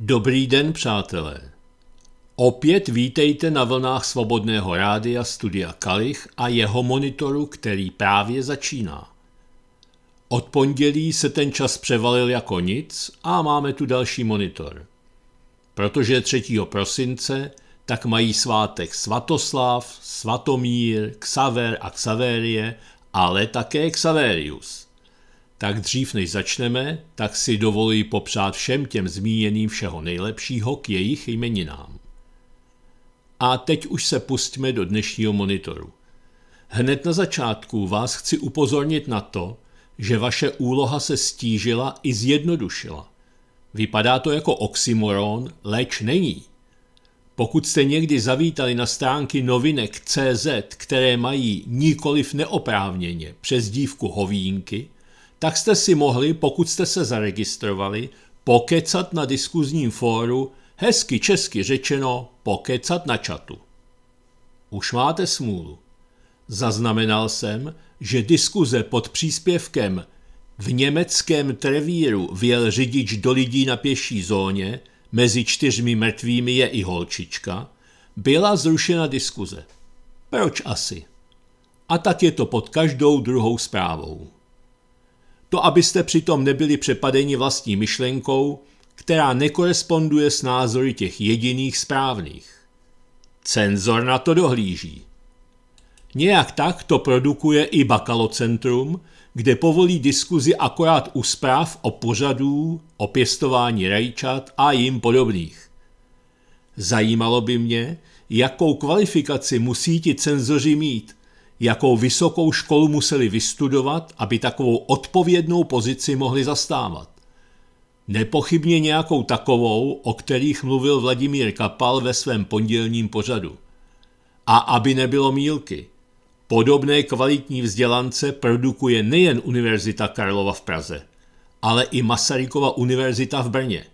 Dobrý den, přátelé. Opět vítejte na vlnách Svobodného rádia Studia Kalich a jeho monitoru, který právě začíná. Od pondělí se ten čas převalil jako nic a máme tu další monitor. Protože 3. prosince, tak mají svátek Svatoslav, Svatomír, Xaver a Xaverie, ale také Xaverius – tak dřív než začneme, tak si dovoluji popřát všem těm zmíněným všeho nejlepšího k jejich jmeninám. A teď už se pustíme do dnešního monitoru. Hned na začátku vás chci upozornit na to, že vaše úloha se stížila i zjednodušila. Vypadá to jako oxymoron, leč není. Pokud jste někdy zavítali na stránky novinek CZ, které mají nikoliv neoprávněně přes dívku hovínky, tak jste si mohli, pokud jste se zaregistrovali, pokecat na diskuzním fóru, hezky česky řečeno pokecat na čatu. Už máte smůlu. Zaznamenal jsem, že diskuze pod příspěvkem v německém trevíru věl řidič do lidí na pěší zóně, mezi čtyřmi mrtvými je i holčička, byla zrušena diskuze. Proč asi? A tak je to pod každou druhou zprávou to abyste přitom nebyli přepadeni vlastní myšlenkou, která nekoresponduje s názory těch jediných správných. Cenzor na to dohlíží. Nějak tak to produkuje i Bakalocentrum, kde povolí diskuzi akorát u zpráv o pořadů, o pěstování rajčat a jim podobných. Zajímalo by mě, jakou kvalifikaci musí ti cenzoři mít, jakou vysokou školu museli vystudovat, aby takovou odpovědnou pozici mohli zastávat. Nepochybně nějakou takovou, o kterých mluvil Vladimír Kapal ve svém pondělním pořadu. A aby nebylo mílky. Podobné kvalitní vzdělance produkuje nejen Univerzita Karlova v Praze, ale i Masarykova univerzita v Brně.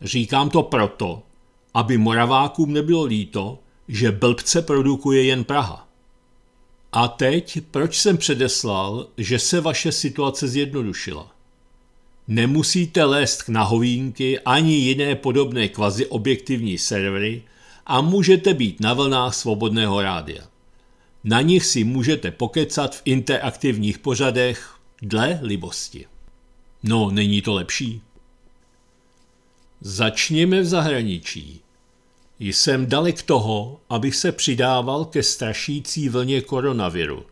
Říkám to proto, aby Moravákům nebylo líto, že blbce produkuje jen Praha. A teď, proč jsem předeslal, že se vaše situace zjednodušila? Nemusíte lézt k nahovínky ani jiné podobné kvazi objektivní servery a můžete být na vlnách svobodného rádia. Na nich si můžete pokecat v interaktivních pořadech dle libosti. No, není to lepší? Začněme v zahraničí. Jsem dalek toho, abych se přidával ke strašící vlně koronaviru.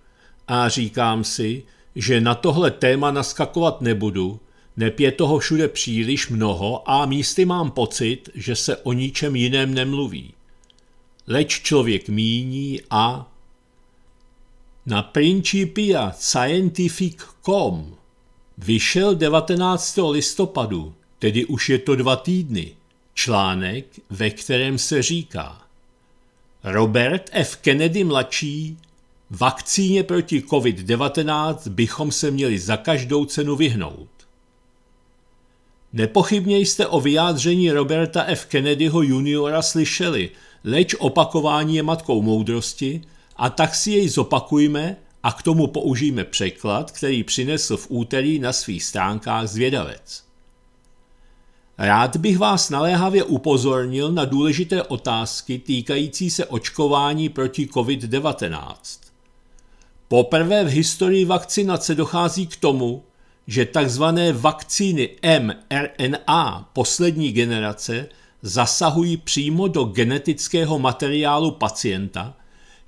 A říkám si, že na tohle téma naskakovat nebudu, nepě toho všude příliš mnoho a místy mám pocit, že se o ničem jiném nemluví. Leč člověk míní a... Na Principia Scientific.com vyšel 19. listopadu, tedy už je to dva týdny článek, ve kterém se říká Robert F. Kennedy mladší, vakcíně proti COVID-19 bychom se měli za každou cenu vyhnout. Nepochybně jste o vyjádření Roberta F. Kennedyho juniora slyšeli, leč opakování je matkou moudrosti, a tak si jej zopakujme a k tomu použijeme překlad, který přinesl v úterý na svých stránkách zvědavec. Rád bych vás naléhavě upozornil na důležité otázky týkající se očkování proti COVID-19. Poprvé v historii vakcinace dochází k tomu, že tzv. vakcíny mRNA poslední generace zasahují přímo do genetického materiálu pacienta,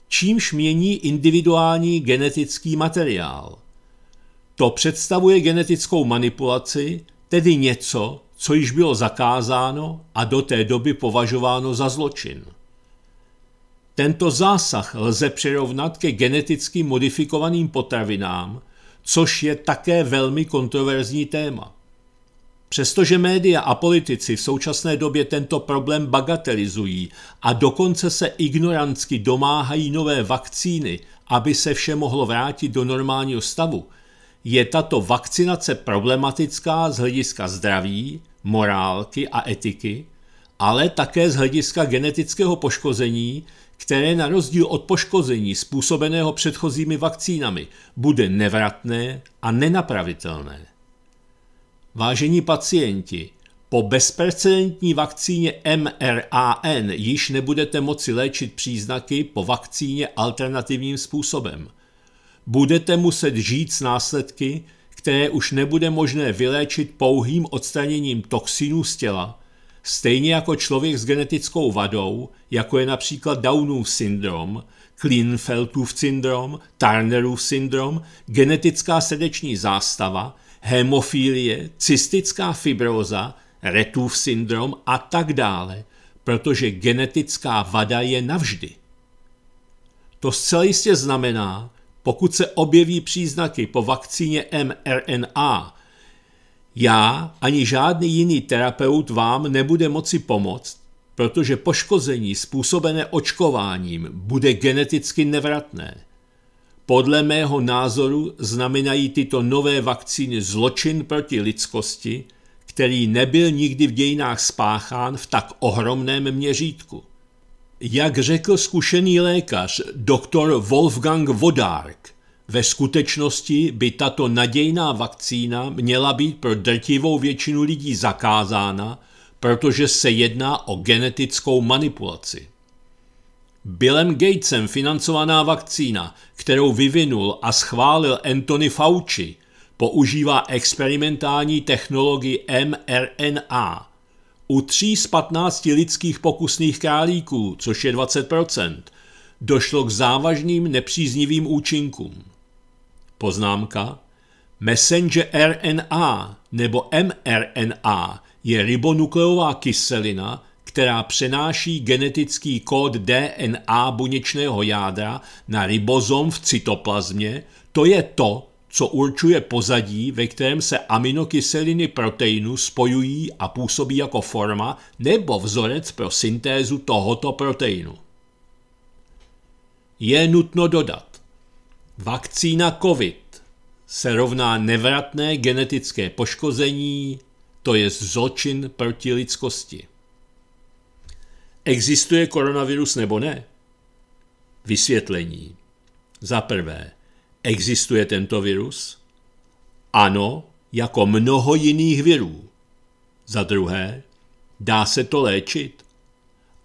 čímž mění individuální genetický materiál. To představuje genetickou manipulaci, tedy něco, co již bylo zakázáno a do té doby považováno za zločin. Tento zásah lze přirovnat ke geneticky modifikovaným potravinám, což je také velmi kontroverzní téma. Přestože média a politici v současné době tento problém bagatelizují a dokonce se ignorantsky domáhají nové vakcíny, aby se vše mohlo vrátit do normálního stavu, je tato vakcinace problematická z hlediska zdraví, morálky a etiky, ale také z hlediska genetického poškození, které na rozdíl od poškození způsobeného předchozími vakcínami bude nevratné a nenapravitelné. Vážení pacienti, po bezprecedentní vakcíně mRAN již nebudete moci léčit příznaky po vakcíně alternativním způsobem. Budete muset žít s následky, které už nebude možné vyléčit pouhým odstraněním toxinů z těla, stejně jako člověk s genetickou vadou, jako je například Downův syndrom, Klinfeltův syndrom, Turnerův syndrom, genetická srdeční zástava, hemofílie, cystická fibroza, Retův syndrom a tak dále, protože genetická vada je navždy. To zcela jistě znamená, pokud se objeví příznaky po vakcíně mRNA, já ani žádný jiný terapeut vám nebude moci pomoct, protože poškození způsobené očkováním bude geneticky nevratné. Podle mého názoru znamenají tyto nové vakcíny zločin proti lidskosti, který nebyl nikdy v dějinách spáchán v tak ohromném měřítku. Jak řekl zkušený lékař doktor Wolfgang Vodárk, ve skutečnosti by tato nadějná vakcína měla být pro drtivou většinu lidí zakázána, protože se jedná o genetickou manipulaci. Billem Gatesem financovaná vakcína, kterou vyvinul a schválil Anthony Fauci, používá experimentální technologii mRNA, u 3 z 15 lidských pokusných králíků, což je 20%, došlo k závažným nepříznivým účinkům. Poznámka. Messenger RNA nebo mRNA je ribonukleová kyselina, která přenáší genetický kód DNA buněčného jádra na ribozom v cytoplazmě, to je to, co určuje pozadí, ve kterém se aminokyseliny proteinu spojují a působí jako forma nebo vzorec pro syntézu tohoto proteinu. Je nutno dodat, vakcína COVID se rovná nevratné genetické poškození, to je zločin proti lidskosti. Existuje koronavirus nebo ne? Vysvětlení. Za prvé, Existuje tento virus? Ano, jako mnoho jiných virů. Za druhé, dá se to léčit?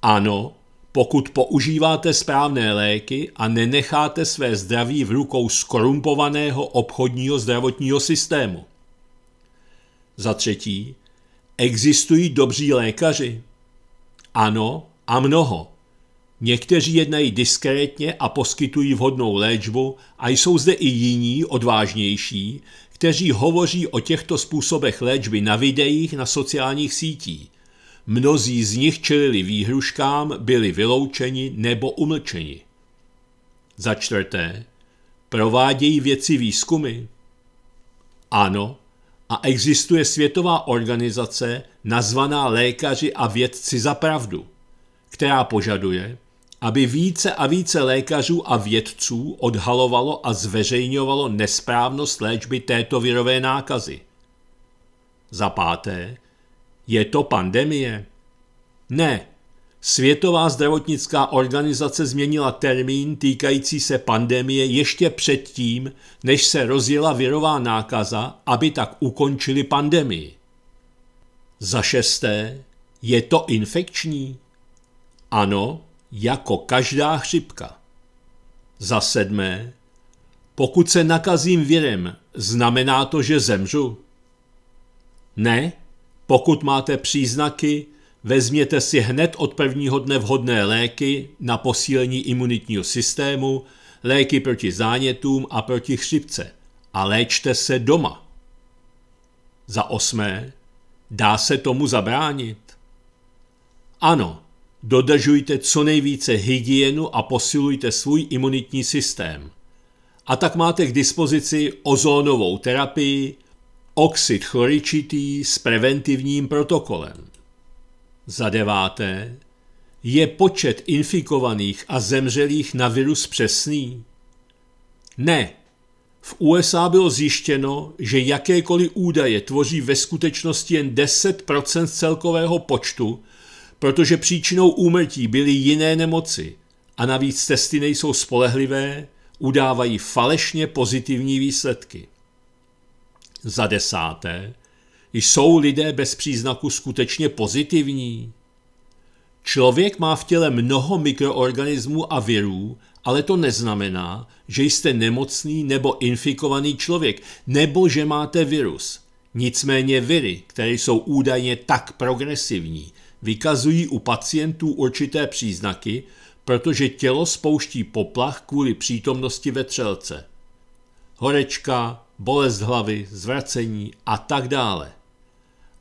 Ano, pokud používáte správné léky a nenecháte své zdraví v rukou skorumpovaného obchodního zdravotního systému. Za třetí, existují dobří lékaři? Ano a mnoho. Někteří jednají diskrétně a poskytují vhodnou léčbu a jsou zde i jiní, odvážnější, kteří hovoří o těchto způsobech léčby na videích na sociálních sítích. Mnozí z nich čelili výhruškám, byli vyloučeni nebo umlčeni. Za čtvrté, provádějí věci výzkumy? Ano, a existuje světová organizace nazvaná Lékaři a vědci za pravdu, která požaduje, aby více a více lékařů a vědců odhalovalo a zveřejňovalo nesprávnost léčby této virové nákazy. Za páté, je to pandemie? Ne. Světová zdravotnická organizace změnila termín týkající se pandemie ještě předtím, než se rozjela virová nákaza, aby tak ukončili pandemii. Za šesté, je to infekční? Ano, jako každá chřipka. Za sedmé, pokud se nakazím virem, znamená to, že zemřu? Ne, pokud máte příznaky, vezměte si hned od prvního dne vhodné léky na posílení imunitního systému, léky proti zánětům a proti chřipce a léčte se doma. Za osmé, dá se tomu zabránit? Ano, Dodržujte co nejvíce hygienu a posilujte svůj imunitní systém. A tak máte k dispozici ozónovou terapii, oxid chloričitý s preventivním protokolem. Za deváté, je počet infikovaných a zemřelých na virus přesný? Ne. V USA bylo zjištěno, že jakékoliv údaje tvoří ve skutečnosti jen 10 z celkového počtu protože příčinou úmrtí byly jiné nemoci a navíc testy nejsou spolehlivé, udávají falešně pozitivní výsledky. Za desáté, jsou lidé bez příznaku skutečně pozitivní? Člověk má v těle mnoho mikroorganismů a virů, ale to neznamená, že jste nemocný nebo infikovaný člověk, nebo že máte virus. Nicméně viry, které jsou údajně tak progresivní, vykazují u pacientů určité příznaky, protože tělo spouští poplach kvůli přítomnosti třelce. Horečka, bolest hlavy, zvracení a tak dále.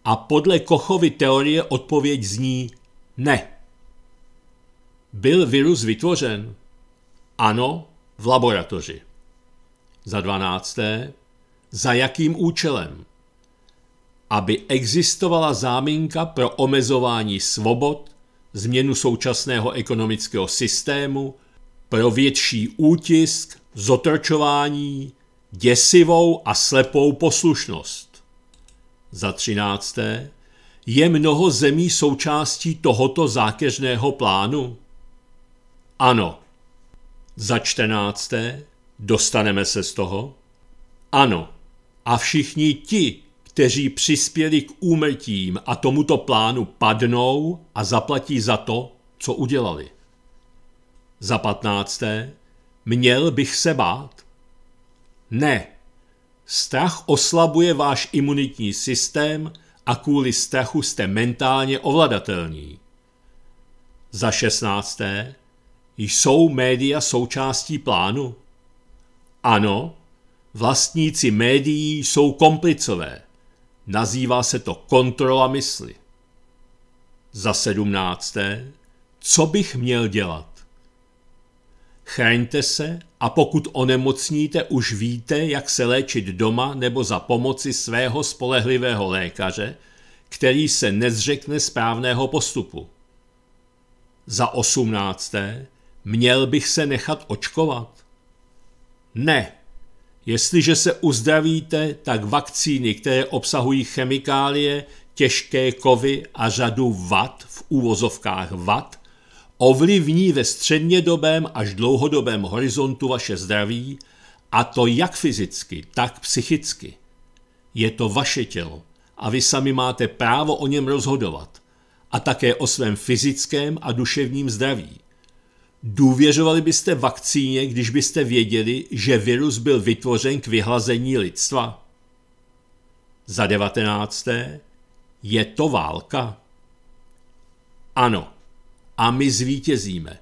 A podle Kochovy teorie odpověď zní ne. Byl virus vytvořen? Ano, v laboratoři. Za dvanácté, za jakým účelem? aby existovala záminka pro omezování svobod, změnu současného ekonomického systému, pro větší útisk, zotročování, děsivou a slepou poslušnost. Za třinácté, je mnoho zemí součástí tohoto zákeřného plánu? Ano. Za čtrnácté, dostaneme se z toho? Ano. A všichni ti, kteří přispěli k úmrtím a tomuto plánu padnou a zaplatí za to, co udělali. Za patnácté, měl bych se bát? Ne. Strach oslabuje váš imunitní systém a kvůli strachu jste mentálně ovladatelní. Za šestnácté, jsou média součástí plánu? Ano, vlastníci médií jsou komplicové. Nazývá se to kontrola mysli. Za sedmnácté, co bych měl dělat? Chraňte se a pokud onemocníte, už víte, jak se léčit doma nebo za pomoci svého spolehlivého lékaře, který se nezřekne správného postupu. Za osmnácté, měl bych se nechat očkovat? Ne, Jestliže se uzdravíte, tak vakcíny, které obsahují chemikálie, těžké kovy a řadu vat, v úvozovkách vat, ovlivní ve střednědobém až dlouhodobém horizontu vaše zdraví, a to jak fyzicky, tak psychicky. Je to vaše tělo a vy sami máte právo o něm rozhodovat a také o svém fyzickém a duševním zdraví. Důvěřovali byste vakcíně, když byste věděli, že virus byl vytvořen k vyhlazení lidstva? Za devatenácté, je to válka? Ano. A my zvítězíme.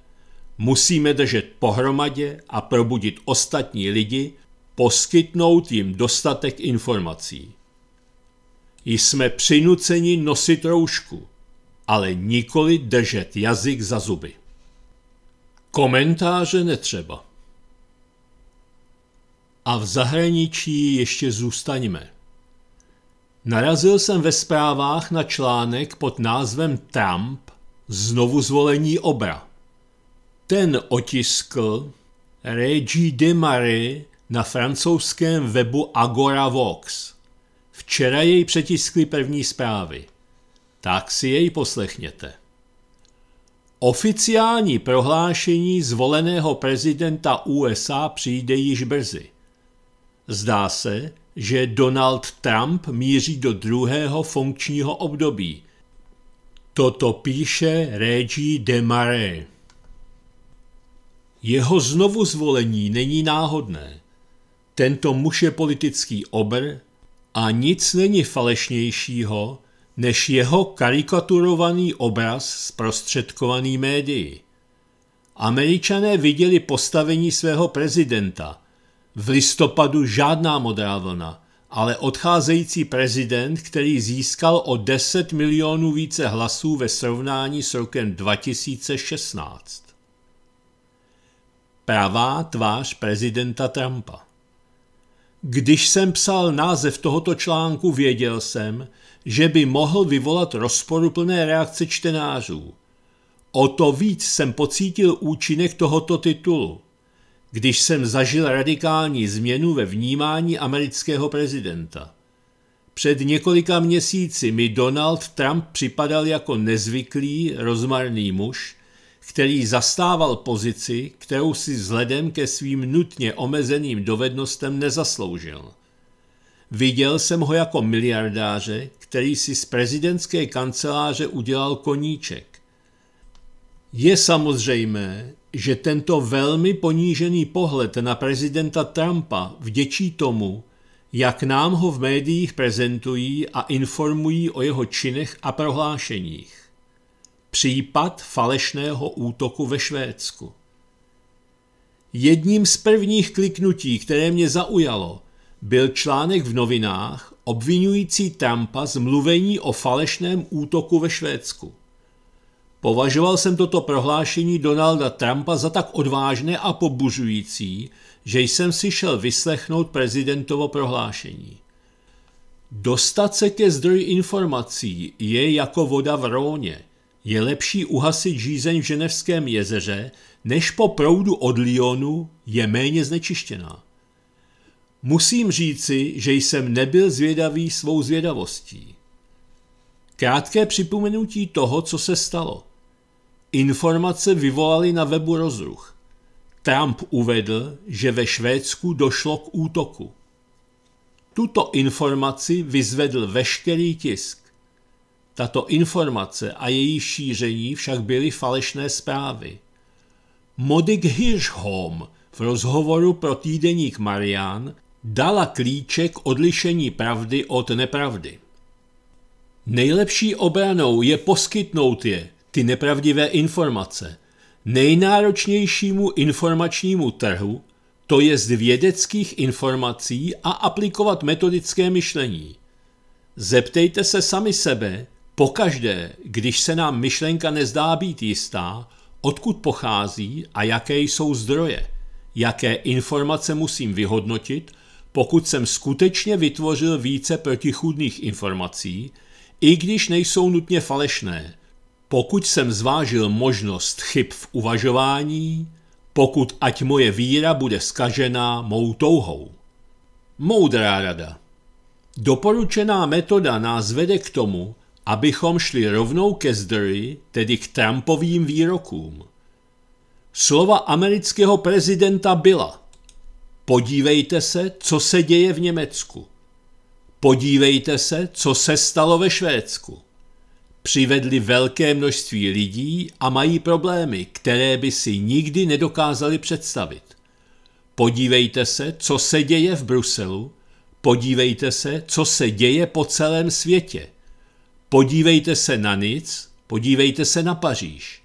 Musíme držet pohromadě a probudit ostatní lidi, poskytnout jim dostatek informací. Jsme přinuceni nosit roušku, ale nikoli držet jazyk za zuby. Komentáře netřeba. A v zahraničí ještě zůstaňme. Narazil jsem ve zprávách na článek pod názvem Trump znovu zvolení obra. Ten otiskl Reggie Demare na francouzském webu Agora Vox. Včera jej přetiskli první zprávy. Tak si jej poslechněte. Oficiální prohlášení zvoleného prezidenta USA přijde již brzy. Zdá se, že Donald Trump míří do druhého funkčního období. Toto píše Reggie Demare. Jeho znovu zvolení není náhodné. Tento muž je politický obr a nic není falešnějšího, než jeho karikaturovaný obraz zprostředkovaný médií Američané viděli postavení svého prezidenta. V listopadu žádná modrá vlna, ale odcházející prezident, který získal o 10 milionů více hlasů ve srovnání s rokem 2016. Pravá tvář prezidenta Trumpa když jsem psal název tohoto článku, věděl jsem, že by mohl vyvolat rozporuplné reakce čtenářů. O to víc jsem pocítil účinek tohoto titulu, když jsem zažil radikální změnu ve vnímání amerického prezidenta. Před několika měsíci mi Donald Trump připadal jako nezvyklý, rozmarný muž, který zastával pozici, kterou si vzhledem ke svým nutně omezeným dovednostem nezasloužil. Viděl jsem ho jako miliardáře, který si z prezidentské kanceláře udělal koníček. Je samozřejmé, že tento velmi ponížený pohled na prezidenta Trumpa vděčí tomu, jak nám ho v médiích prezentují a informují o jeho činech a prohlášeních. Případ falešného útoku ve Švédsku. Jedním z prvních kliknutí, které mě zaujalo, byl článek v novinách obvinující Trumpa z mluvení o falešném útoku ve Švédsku. Považoval jsem toto prohlášení Donalda Trumpa za tak odvážné a pobuřující, že jsem si šel vyslechnout prezidentovo prohlášení. Dostat se ke zdroji informací je jako voda v róně – je lepší uhasit žízeň v Ženevském jezeře, než po proudu od Lyonu je méně znečištěná. Musím říci, že jsem nebyl zvědavý svou zvědavostí. Krátké připomenutí toho, co se stalo. Informace vyvolaly na webu rozruch. Trump uvedl, že ve Švédsku došlo k útoku. Tuto informaci vyzvedl veškerý tisk. Tato informace a její šíření však byly falešné zprávy. Modig Hirschholm v rozhovoru pro týdeník Marian dala klíče k odlišení pravdy od nepravdy. Nejlepší obranou je poskytnout je, ty nepravdivé informace, nejnáročnějšímu informačnímu trhu, to je z vědeckých informací a aplikovat metodické myšlení. Zeptejte se sami sebe, Pokaždé, když se nám myšlenka nezdá být jistá, odkud pochází a jaké jsou zdroje, jaké informace musím vyhodnotit, pokud jsem skutečně vytvořil více protichudných informací, i když nejsou nutně falešné, pokud jsem zvážil možnost chyb v uvažování, pokud ať moje víra bude skažená mou touhou. Moudrá rada. Doporučená metoda nás vede k tomu, abychom šli rovnou ke zdroji, tedy k Trumpovým výrokům. Slova amerického prezidenta byla Podívejte se, co se děje v Německu. Podívejte se, co se stalo ve Švédsku. Přivedli velké množství lidí a mají problémy, které by si nikdy nedokázali představit. Podívejte se, co se děje v Bruselu, podívejte se, co se děje po celém světě. Podívejte se na nic, podívejte se na Paříž.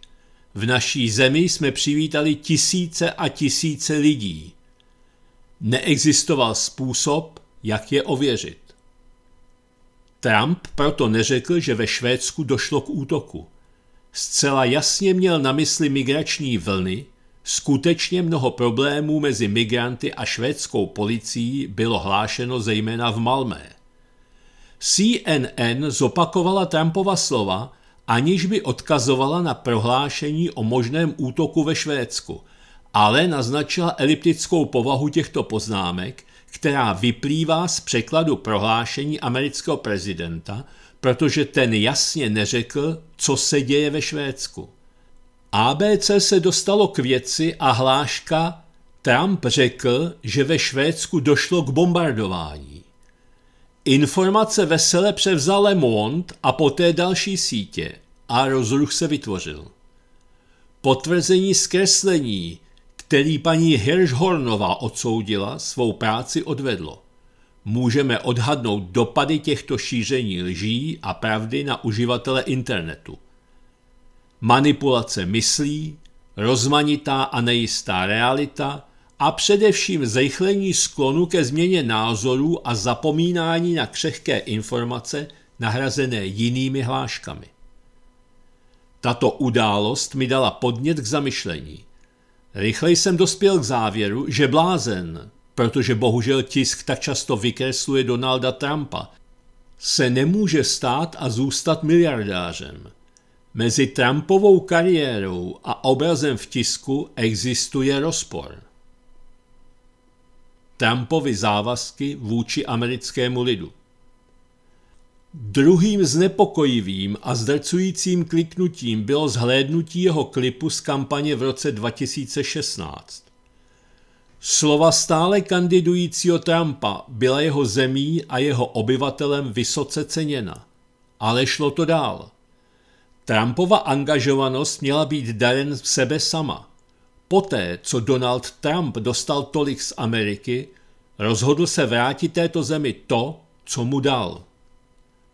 V naší zemi jsme přivítali tisíce a tisíce lidí. Neexistoval způsob, jak je ověřit. Trump proto neřekl, že ve Švédsku došlo k útoku. Zcela jasně měl na mysli migrační vlny, skutečně mnoho problémů mezi migranty a švédskou policií bylo hlášeno zejména v Malmé. CNN zopakovala Trumpova slova, aniž by odkazovala na prohlášení o možném útoku ve Švédsku, ale naznačila eliptickou povahu těchto poznámek, která vyplývá z překladu prohlášení amerického prezidenta, protože ten jasně neřekl, co se děje ve Švédsku. ABC se dostalo k věci a hláška Trump řekl, že ve Švédsku došlo k bombardování. Informace vesele převzal Le Monde a poté další sítě a rozruch se vytvořil. Potvrzení zkreslení, který paní Hirschhornová odsoudila, svou práci odvedlo. Můžeme odhadnout dopady těchto šíření lží a pravdy na uživatele internetu. Manipulace myslí, rozmanitá a nejistá realita – a především zrychlení sklonu ke změně názorů a zapomínání na křehké informace nahrazené jinými hláškami. Tato událost mi dala podnět k zamyšlení. Rychle jsem dospěl k závěru, že blázen, protože bohužel tisk tak často vykresluje Donalda Trumpa, se nemůže stát a zůstat miliardářem. Mezi Trumpovou kariérou a obrazem v tisku existuje rozpor. Trumpovi závazky vůči americkému lidu. Druhým znepokojivým a zdrcujícím kliknutím bylo zhlédnutí jeho klipu z kampaně v roce 2016. Slova stále kandidujícího Trumpa byla jeho zemí a jeho obyvatelem vysoce ceněna. Ale šlo to dál. Trumpova angažovanost měla být daren v sebe sama – Poté, co Donald Trump dostal tolik z Ameriky, rozhodl se vrátit této zemi to, co mu dal.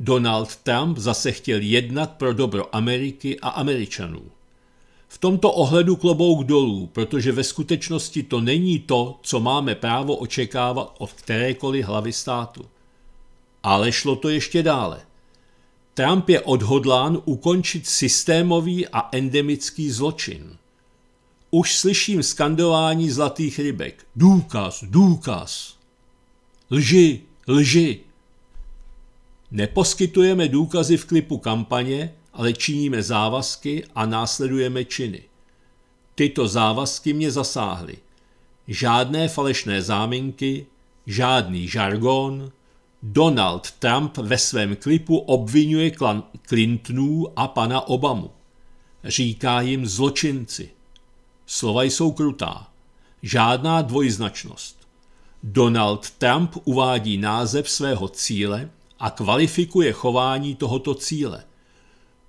Donald Trump zase chtěl jednat pro dobro Ameriky a Američanů. V tomto ohledu klobouk dolů, protože ve skutečnosti to není to, co máme právo očekávat od kterékoliv hlavy státu. Ale šlo to ještě dále. Trump je odhodlán ukončit systémový a endemický zločin. Už slyším skandování zlatých rybek. Důkaz, důkaz. Lži, lži. Neposkytujeme důkazy v klipu kampaně, ale činíme závazky a následujeme činy. Tyto závazky mě zasáhly. Žádné falešné záminky, žádný žargon. Donald Trump ve svém klipu obvinuje klan Clintonů a pana Obamu. Říká jim zločinci. Slova jsou krutá. Žádná dvojznačnost. Donald Trump uvádí název svého cíle a kvalifikuje chování tohoto cíle.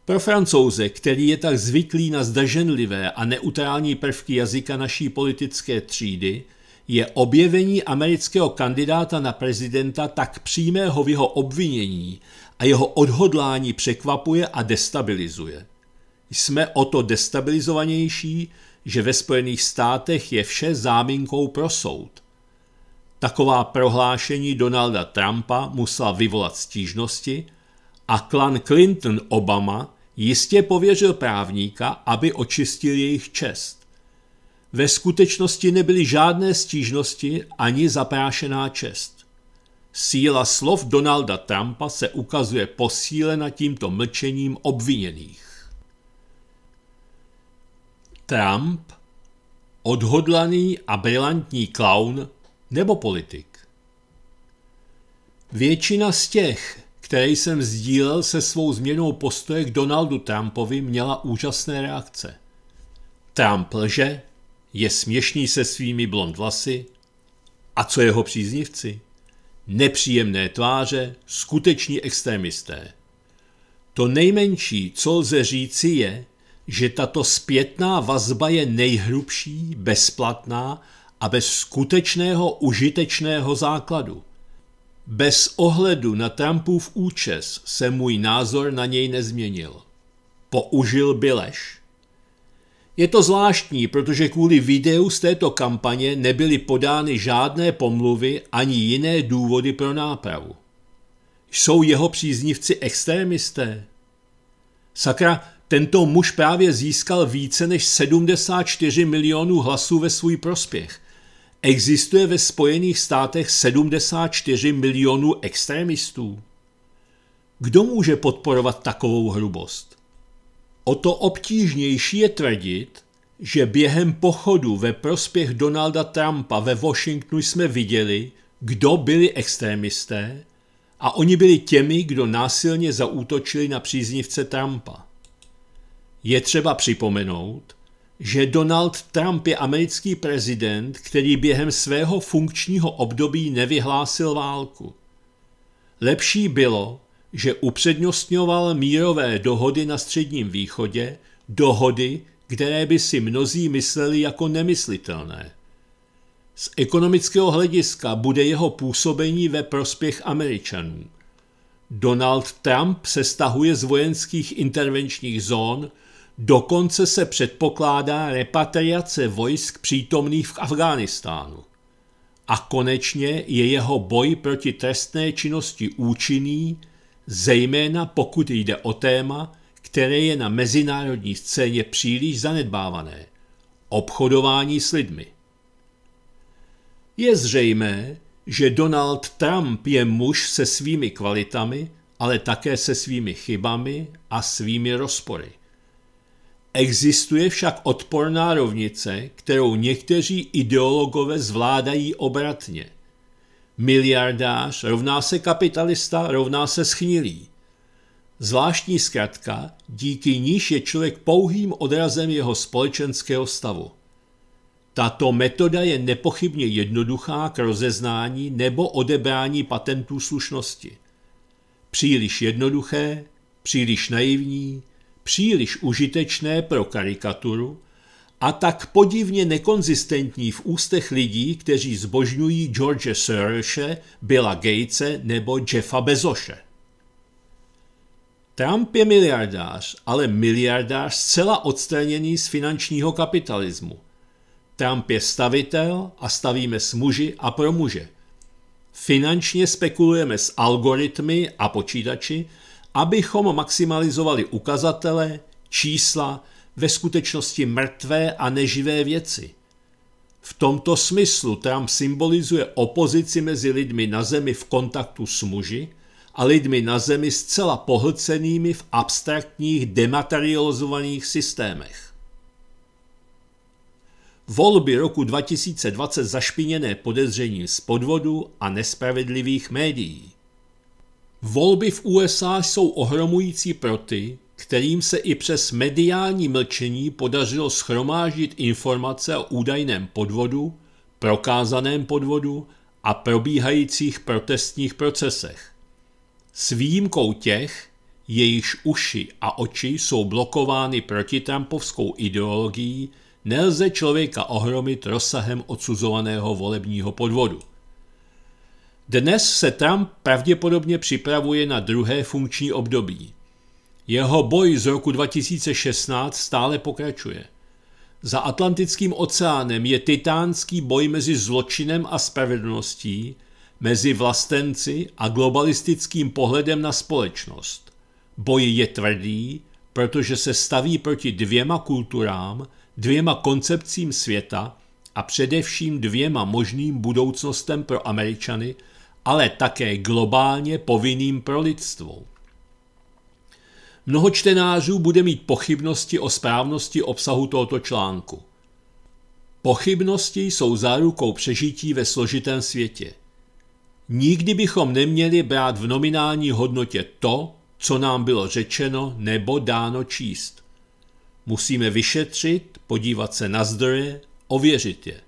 Pro francouze, který je tak zvyklý na zdaženlivé a neutrální prvky jazyka naší politické třídy, je objevení amerického kandidáta na prezidenta tak přímého v jeho obvinění a jeho odhodlání překvapuje a destabilizuje. Jsme o to destabilizovanější, že ve Spojených státech je vše záminkou pro soud. Taková prohlášení Donalda Trumpa musela vyvolat stížnosti a klan Clinton-Obama jistě pověřil právníka, aby očistil jejich čest. Ve skutečnosti nebyly žádné stížnosti ani zaprášená čest. Síla slov Donalda Trumpa se ukazuje posílena tímto mlčením obviněných. Trump odhodlaný a brilantní klaun nebo politik? Většina z těch, které jsem sdílel se svou změnou postoje k Donaldu Trumpovi, měla úžasné reakce. Trump lže, je směšný se svými blond vlasy. A co jeho příznivci? Nepříjemné tváře, skuteční extremisté. To nejmenší, co lze říci, je, že tato zpětná vazba je nejhrubší, bezplatná a bez skutečného užitečného základu. Bez ohledu na Trumpův účes se můj názor na něj nezměnil. Použil by lež. Je to zvláštní, protože kvůli videu z této kampaně nebyly podány žádné pomluvy ani jiné důvody pro nápravu. Jsou jeho příznivci extrémisté? Sakra, tento muž právě získal více než 74 milionů hlasů ve svůj prospěch. Existuje ve Spojených státech 74 milionů extremistů. Kdo může podporovat takovou hrubost? O to obtížnější je tvrdit, že během pochodu ve prospěch Donalda Trumpa ve Washingtonu jsme viděli, kdo byli extremisté a oni byli těmi, kdo násilně zaútočili na příznivce Trumpa. Je třeba připomenout, že Donald Trump je americký prezident, který během svého funkčního období nevyhlásil válku. Lepší bylo, že upřednostňoval mírové dohody na Středním východě, dohody, které by si mnozí mysleli jako nemyslitelné. Z ekonomického hlediska bude jeho působení ve prospěch Američanů. Donald Trump se stahuje z vojenských intervenčních zón, Dokonce se předpokládá repatriace vojsk přítomných v Afghánistánu. A konečně je jeho boj proti trestné činnosti účinný, zejména pokud jde o téma, které je na mezinárodní scéně příliš zanedbávané – obchodování s lidmi. Je zřejmé, že Donald Trump je muž se svými kvalitami, ale také se svými chybami a svými rozpory. Existuje však odporná rovnice, kterou někteří ideologové zvládají obratně. Miliardář rovná se kapitalista rovná se schnilý. Zvláštní zkratka, díky níž je člověk pouhým odrazem jeho společenského stavu. Tato metoda je nepochybně jednoduchá k rozeznání nebo odebrání patentů slušnosti. Příliš jednoduché, příliš naivní, příliš užitečné pro karikaturu a tak podivně nekonzistentní v ústech lidí, kteří zbožňují George Sorose, Billa Gatese nebo Jeffa Bezoše. Trump je miliardář, ale miliardář zcela odstraněný z finančního kapitalismu. Trump je stavitel a stavíme s muži a pro muže. Finančně spekulujeme s algoritmy a počítači, abychom maximalizovali ukazatele, čísla, ve skutečnosti mrtvé a neživé věci. V tomto smyslu Trump symbolizuje opozici mezi lidmi na zemi v kontaktu s muži a lidmi na zemi zcela pohlcenými v abstraktních dematerializovaných systémech. Volby roku 2020 zašpiněné podezřením z podvodu a nespravedlivých médií – Volby v USA jsou ohromující pro ty, kterým se i přes mediální mlčení podařilo schromáždit informace o údajném podvodu, prokázaném podvodu a probíhajících protestních procesech. S výjimkou těch, jejichž uši a oči jsou blokovány proti Trumpovskou ideologií, nelze člověka ohromit rozsahem odsuzovaného volebního podvodu. Dnes se Trump pravděpodobně připravuje na druhé funkční období. Jeho boj z roku 2016 stále pokračuje. Za Atlantickým oceánem je titánský boj mezi zločinem a spravedlností, mezi vlastenci a globalistickým pohledem na společnost. Boj je tvrdý, protože se staví proti dvěma kulturám, dvěma koncepcím světa a především dvěma možným budoucnostem pro Američany – ale také globálně povinným pro lidstvo. Mnoho čtenářů bude mít pochybnosti o správnosti obsahu tohoto článku. Pochybnosti jsou zárukou přežití ve složitém světě. Nikdy bychom neměli brát v nominální hodnotě to, co nám bylo řečeno nebo dáno číst. Musíme vyšetřit, podívat se na zdroje, ověřit je.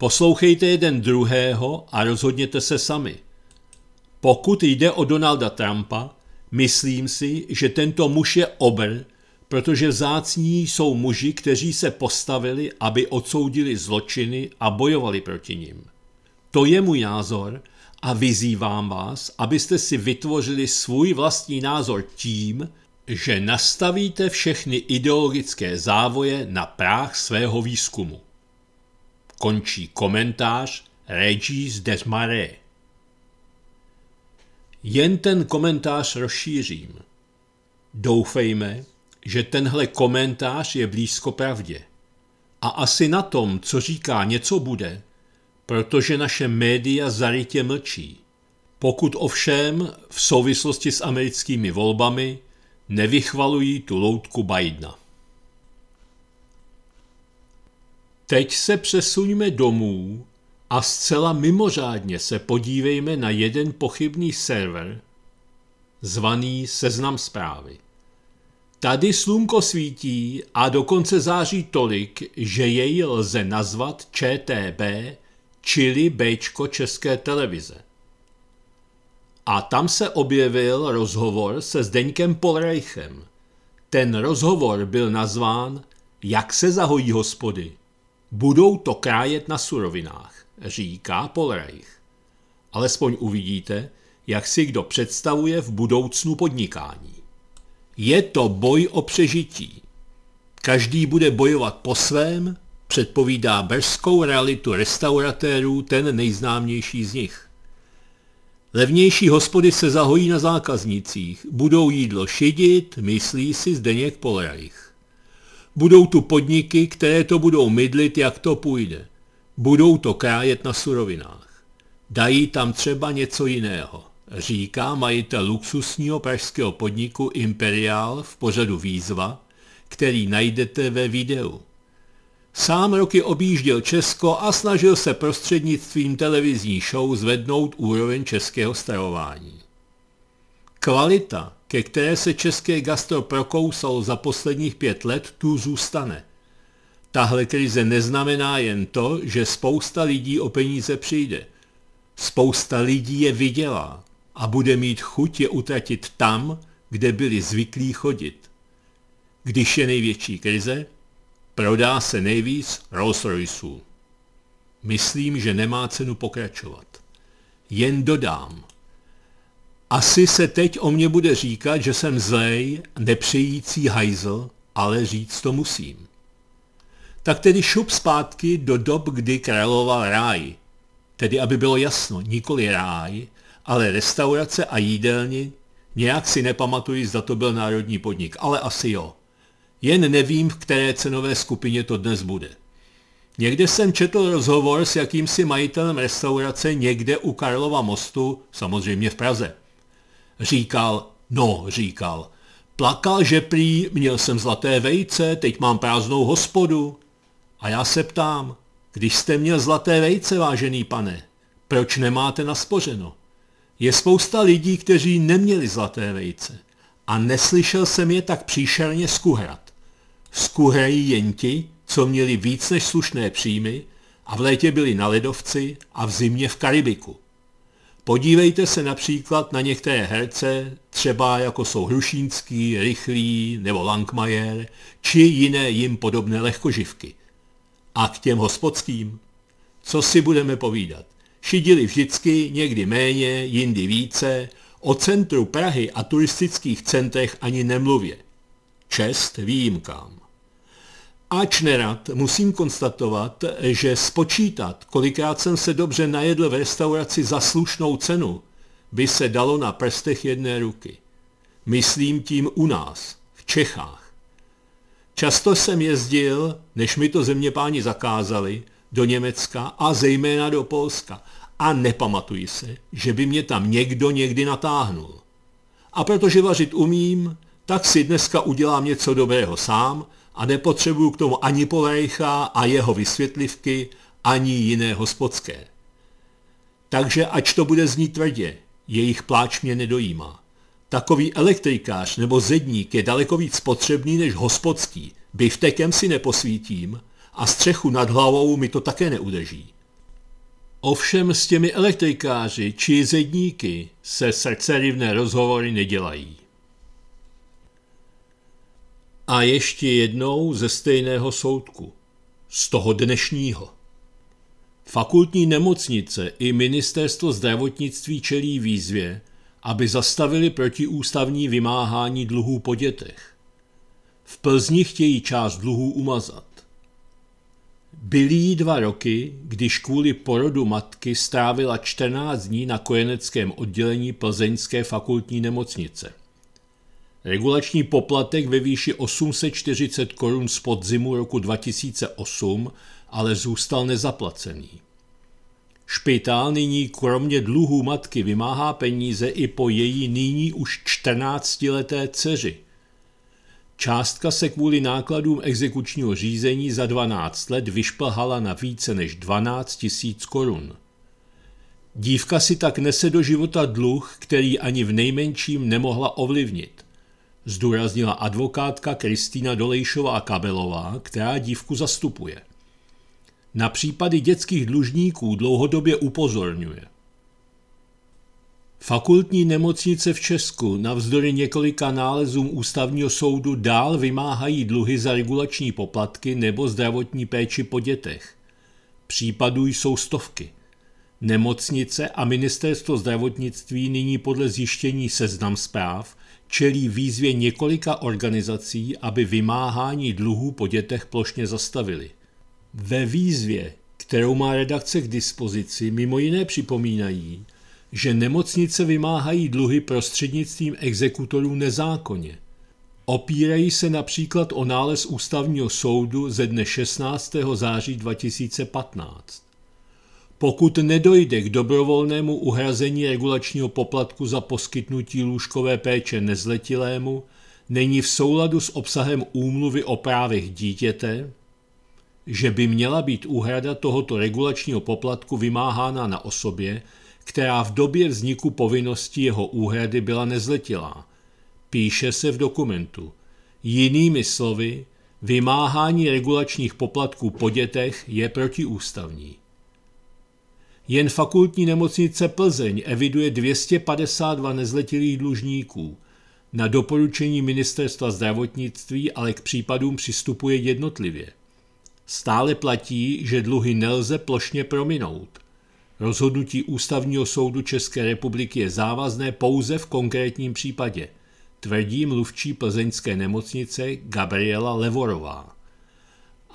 Poslouchejte jeden druhého a rozhodněte se sami. Pokud jde o Donalda Trumpa, myslím si, že tento muž je obr, protože zácní jsou muži, kteří se postavili, aby odsoudili zločiny a bojovali proti nim. To je můj názor a vyzývám vás, abyste si vytvořili svůj vlastní názor tím, že nastavíte všechny ideologické závoje na práh svého výzkumu končí komentář Regis Desmare. Jen ten komentář rozšířím. Doufejme, že tenhle komentář je blízko pravdě. A asi na tom, co říká, něco bude, protože naše média zarytě mlčí. Pokud ovšem v souvislosti s americkými volbami nevychvalují tu loutku Bidena. Teď se přesuňme domů a zcela mimořádně se podívejme na jeden pochybný server, zvaný Seznam zprávy. Tady slunko svítí a dokonce září tolik, že jej lze nazvat ČTB, čili Bčko České televize. A tam se objevil rozhovor se Zdeňkem Polrejchem. Ten rozhovor byl nazván Jak se zahojí hospody. Budou to krájet na surovinách, říká Polreich. Alespoň uvidíte, jak si kdo představuje v budoucnu podnikání. Je to boj o přežití. Každý bude bojovat po svém, předpovídá brzkou realitu restauratérů ten nejznámější z nich. Levnější hospody se zahojí na zákaznicích, budou jídlo šidit, myslí si Zdeněk Polreich. Budou tu podniky, které to budou mydlit, jak to půjde. Budou to krájet na surovinách. Dají tam třeba něco jiného, říká majitel luxusního pražského podniku Imperial v pořadu Výzva, který najdete ve videu. Sám roky objížděl Česko a snažil se prostřednictvím televizní show zvednout úroveň českého starování. Kvalita ke které se české gastro prokousalo za posledních pět let, tu zůstane. Tahle krize neznamená jen to, že spousta lidí o peníze přijde. Spousta lidí je vydělá a bude mít chuť je utratit tam, kde byli zvyklí chodit. Když je největší krize, prodá se nejvíc Rolls Royceů. Myslím, že nemá cenu pokračovat. Jen dodám, asi se teď o mě bude říkat, že jsem zlej, nepřející hajzl, ale říct to musím. Tak tedy šup zpátky do dob, kdy královal ráj. Tedy, aby bylo jasno, nikoli ráj, ale restaurace a jídelny, nějak si nepamatuji, zda to byl národní podnik, ale asi jo. Jen nevím, v které cenové skupině to dnes bude. Někde jsem četl rozhovor s jakýmsi majitelem restaurace někde u Karlova mostu, samozřejmě v Praze. Říkal, no, říkal. Plakal, že prý, měl jsem zlaté vejce, teď mám prázdnou hospodu. A já se ptám, když jste měl zlaté vejce, vážený pane, proč nemáte naspořeno? Je spousta lidí, kteří neměli zlaté vejce a neslyšel jsem je tak příšerně skuhrat. Skuhrají jen ti, co měli víc než slušné příjmy a v létě byli na ledovci a v zimě v Karibiku. Podívejte se například na některé herce, třeba jako jsou Hrušínský, Rychlý nebo Langmajer, či jiné jim podobné lehkoživky. A k těm hospodským? Co si budeme povídat? Šidili vždycky, někdy méně, jindy více, o centru Prahy a turistických centrech ani nemluvě. Čest výjimkám. Ač nerad, musím konstatovat, že spočítat, kolikrát jsem se dobře najedl v restauraci za slušnou cenu, by se dalo na prstech jedné ruky. Myslím tím u nás, v Čechách. Často jsem jezdil, než mi to země páni zakázali, do Německa a zejména do Polska a nepamatuji se, že by mě tam někdo někdy natáhnul. A protože vařit umím, tak si dneska udělám něco dobrého sám – a nepotřebuju k tomu ani Polejcha a jeho vysvětlivky, ani jiné hospodské. Takže ač to bude znít tvrdě, jejich pláč mě nedojímá. Takový elektrikář nebo zedník je daleko víc potřebný než hospodský, biftekem si neposvítím a střechu nad hlavou mi to také neudeží. Ovšem s těmi elektrikáři či zedníky se srdcerivné rozhovory nedělají a ještě jednou ze stejného soudku, z toho dnešního. Fakultní nemocnice i ministerstvo zdravotnictví čelí výzvě, aby zastavili protiústavní vymáhání dluhů po dětech. V Plzni chtějí část dluhů umazat. Byly jí dva roky, když kvůli porodu matky strávila 14 dní na kojeneckém oddělení Plzeňské fakultní nemocnice. Regulační poplatek ve výši 840 korun z podzimu roku 2008 ale zůstal nezaplacený. Špitál nyní kromě dluhů matky vymáhá peníze i po její nyní už 14-leté dceři. Částka se kvůli nákladům exekučního řízení za 12 let vyšplhala na více než 12 000 korun. Dívka si tak nese do života dluh, který ani v nejmenším nemohla ovlivnit – zdůraznila advokátka Kristýna Dolejšová-Kabelová, která dívku zastupuje. Na případy dětských dlužníků dlouhodobě upozorňuje. Fakultní nemocnice v Česku navzdory několika nálezům ústavního soudu dál vymáhají dluhy za regulační poplatky nebo zdravotní péči po dětech. Případů jsou stovky. Nemocnice a ministerstvo zdravotnictví nyní podle zjištění seznam zpráv čelí výzvě několika organizací, aby vymáhání dluhů po dětech plošně zastavili. Ve výzvě, kterou má redakce k dispozici, mimo jiné připomínají, že nemocnice vymáhají dluhy prostřednictvím exekutorů nezákonně. Opírají se například o nález ústavního soudu ze dne 16. září 2015. Pokud nedojde k dobrovolnému uhrazení regulačního poplatku za poskytnutí lůžkové péče nezletilému, není v souladu s obsahem úmluvy o právech dítěte, že by měla být úhrada tohoto regulačního poplatku vymáhána na osobě, která v době vzniku povinnosti jeho úhrady byla nezletilá. Píše se v dokumentu. Jinými slovy, vymáhání regulačních poplatků po dětech je protiústavní. Jen fakultní nemocnice Plzeň eviduje 252 nezletilých dlužníků. Na doporučení ministerstva zdravotnictví ale k případům přistupuje jednotlivě. Stále platí, že dluhy nelze plošně prominout. Rozhodnutí Ústavního soudu České republiky je závazné pouze v konkrétním případě, tvrdí mluvčí plzeňské nemocnice Gabriela Levorová.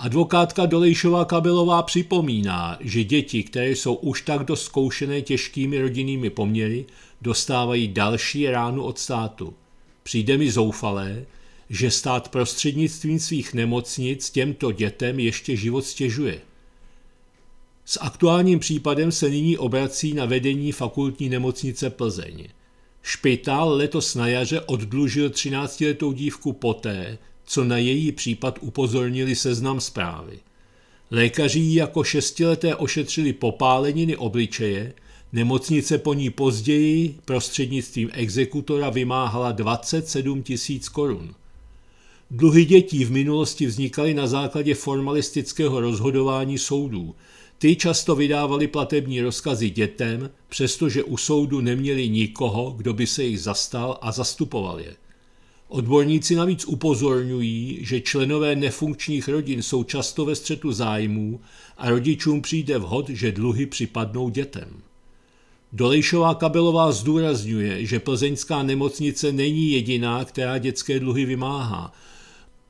Advokátka Dolejšová Kabelová připomíná, že děti, které jsou už tak dost zkoušené těžkými rodinnými poměry, dostávají další ránu od státu. Přijde mi zoufalé, že stát prostřednictvím svých nemocnic těmto dětem ještě život stěžuje. S aktuálním případem se nyní obrací na vedení fakultní nemocnice Plzeň. Špitál letos na jaře oddlužil 13-letou dívku poté, co na její případ upozornili seznam zprávy. Lékaři ji jako šestileté ošetřili popáleniny obličeje, nemocnice po ní později prostřednictvím exekutora vymáhala 27 tisíc korun. Dluhy dětí v minulosti vznikaly na základě formalistického rozhodování soudů. Ty často vydávali platební rozkazy dětem, přestože u soudu neměli nikoho, kdo by se jich zastal a zastupoval je. Odborníci navíc upozorňují, že členové nefunkčních rodin jsou často ve střetu zájmů a rodičům přijde vhod, že dluhy připadnou dětem. Dolejšová Kabelová zdůrazňuje, že plzeňská nemocnice není jediná, která dětské dluhy vymáhá.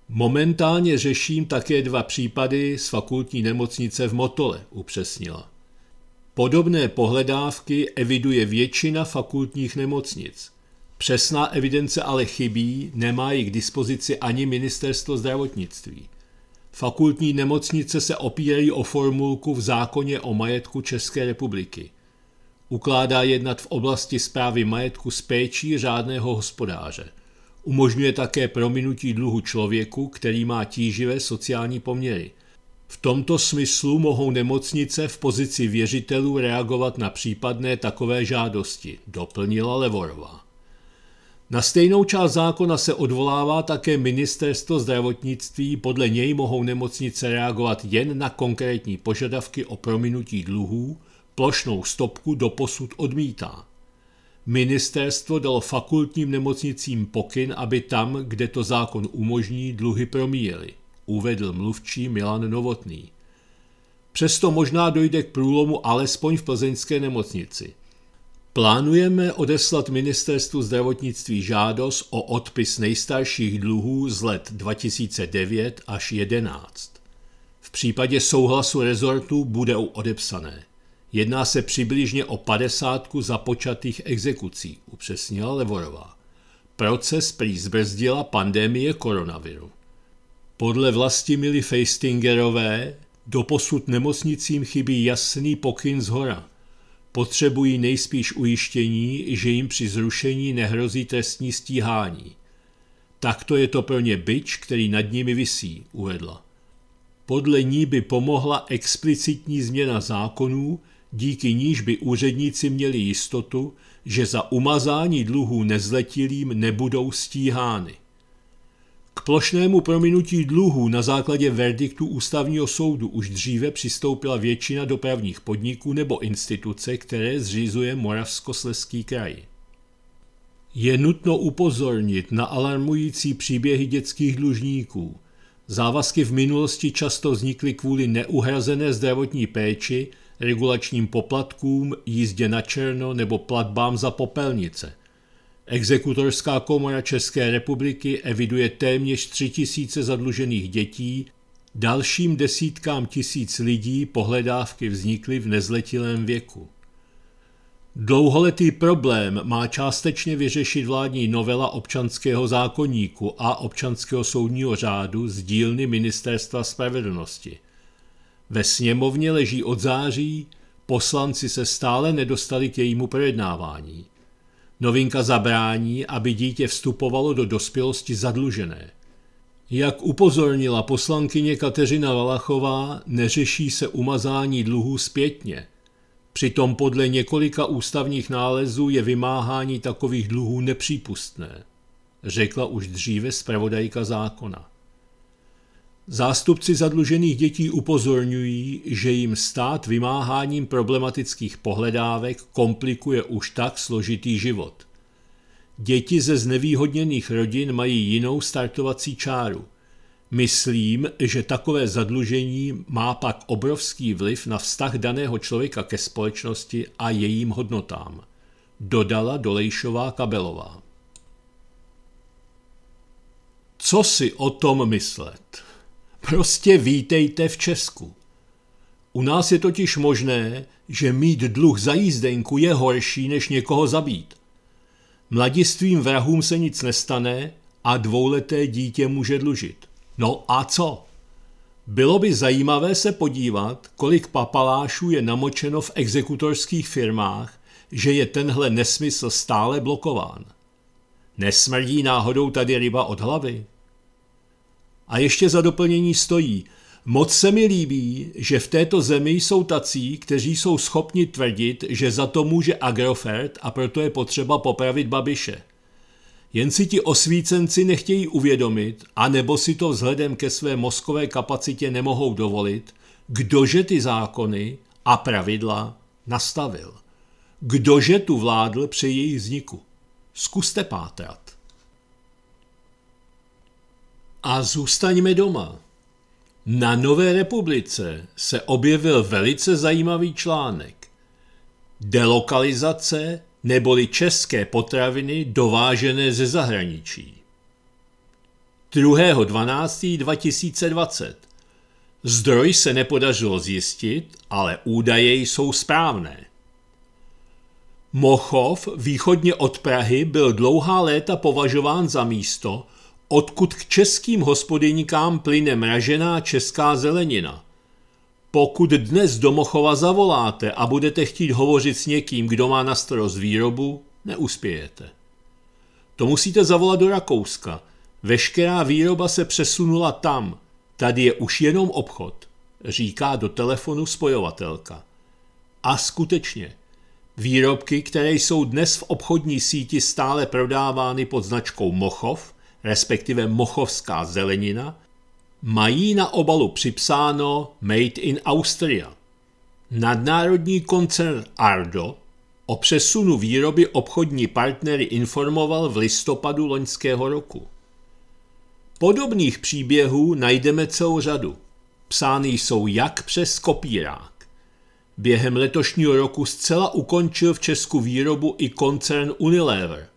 Momentálně řeším také dva případy z fakultní nemocnice v Motole, upřesnila. Podobné pohledávky eviduje většina fakultních nemocnic. Přesná evidence ale chybí, nemá ji k dispozici ani ministerstvo zdravotnictví. Fakultní nemocnice se opírají o formulku v zákoně o majetku České republiky. Ukládá jednat v oblasti zprávy majetku s péčí řádného hospodáře. Umožňuje také prominutí dluhu člověku, který má tíživé sociální poměry. V tomto smyslu mohou nemocnice v pozici věřitelů reagovat na případné takové žádosti, doplnila Levorová. Na stejnou část zákona se odvolává také ministerstvo zdravotnictví, podle něj mohou nemocnice reagovat jen na konkrétní požadavky o prominutí dluhů, plošnou stopku do posud odmítá. Ministerstvo dalo fakultním nemocnicím pokyn, aby tam, kde to zákon umožní, dluhy promíjeli, uvedl mluvčí Milan Novotný. Přesto možná dojde k průlomu alespoň v plzeňské nemocnici – Plánujeme odeslat ministerstvu zdravotnictví žádost o odpis nejstarších dluhů z let 2009 až 11. V případě souhlasu rezortu budou odepsané. Jedná se přibližně o padesátku započatých exekucí, upřesnila Levorová. Proces prý zbrzdila pandemie koronaviru. Podle vlasti Mily Feistingerové doposud nemocnicím chybí jasný pokyn z hora – potřebují nejspíš ujištění, že jim při zrušení nehrozí trestní stíhání. Takto je to pro ně byč, který nad nimi visí, uvedla. Podle ní by pomohla explicitní změna zákonů, díky níž by úředníci měli jistotu, že za umazání dluhů nezletilým nebudou stíhány. K plošnému prominutí dluhů na základě verdiktu ústavního soudu už dříve přistoupila většina dopravních podniků nebo instituce, které zřizuje Moravskosleský kraj. Je nutno upozornit na alarmující příběhy dětských dlužníků. Závazky v minulosti často vznikly kvůli neuhrazené zdravotní péči, regulačním poplatkům, jízdě na černo nebo platbám za popelnice – Exekutorská komora České republiky eviduje téměř 3 tisíce zadlužených dětí, dalším desítkám tisíc lidí pohledávky vznikly v nezletilém věku. Dlouholetý problém má částečně vyřešit vládní novela občanského zákonníku a občanského soudního řádu z dílny Ministerstva spravedlnosti. Ve sněmovně leží od září, poslanci se stále nedostali k jejímu projednávání. Novinka zabrání, aby dítě vstupovalo do dospělosti zadlužené. Jak upozornila poslankyně Kateřina Valachová, neřeší se umazání dluhů zpětně. Přitom podle několika ústavních nálezů je vymáhání takových dluhů nepřípustné, řekla už dříve zpravodajka zákona. Zástupci zadlužených dětí upozorňují, že jim stát vymáháním problematických pohledávek komplikuje už tak složitý život. Děti ze znevýhodněných rodin mají jinou startovací čáru. Myslím, že takové zadlužení má pak obrovský vliv na vztah daného člověka ke společnosti a jejím hodnotám, dodala Dolejšová Kabelová. Co si o tom myslet? Prostě vítejte v Česku. U nás je totiž možné, že mít dluh za jízdenku je horší, než někoho zabít. Mladistvím vrahům se nic nestane a dvouleté dítě může dlužit. No a co? Bylo by zajímavé se podívat, kolik papalášů je namočeno v exekutorských firmách, že je tenhle nesmysl stále blokován. Nesmrdí náhodou tady ryba od hlavy? A ještě za doplnění stojí. Moc se mi líbí, že v této zemi jsou tací, kteří jsou schopni tvrdit, že za to může Agrofert a proto je potřeba popravit Babiše. Jen si ti osvícenci nechtějí uvědomit, anebo si to vzhledem ke své mozkové kapacitě nemohou dovolit, kdože ty zákony a pravidla nastavil. Kdože tu vládl při jejich vzniku. Zkuste pátrat a zůstaňme doma. Na Nové republice se objevil velice zajímavý článek. Delokalizace neboli české potraviny dovážené ze zahraničí. 2.12.2020 Zdroj se nepodařilo zjistit, ale údaje jsou správné. Mochov východně od Prahy byl dlouhá léta považován za místo, odkud k českým hospodyníkám plyne mražená česká zelenina. Pokud dnes do Mochova zavoláte a budete chtít hovořit s někým, kdo má na starost výrobu, neuspějete. To musíte zavolat do Rakouska. Veškerá výroba se přesunula tam. Tady je už jenom obchod, říká do telefonu spojovatelka. A skutečně, výrobky, které jsou dnes v obchodní síti stále prodávány pod značkou Mochov, respektive mochovská zelenina, mají na obalu připsáno Made in Austria. Nadnárodní koncern Ardo o přesunu výroby obchodní partnery informoval v listopadu loňského roku. Podobných příběhů najdeme celou řadu. Psány jsou jak přes kopírák. Během letošního roku zcela ukončil v Česku výrobu i koncern Unilever –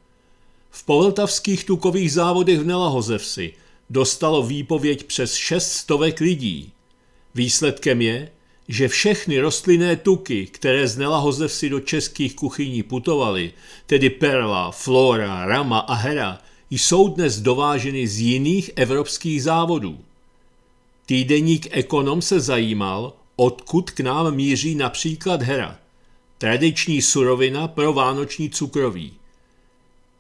v povltavských tukových závodech v Nelahozevsi dostalo výpověď přes šest stovek lidí. Výsledkem je, že všechny rostlinné tuky, které z Nelahozevsi do českých kuchyní putovaly, tedy perla, flora, rama a hera, jsou dnes dováženy z jiných evropských závodů. Týdeník Ekonom se zajímal, odkud k nám míří například hera, tradiční surovina pro vánoční cukroví.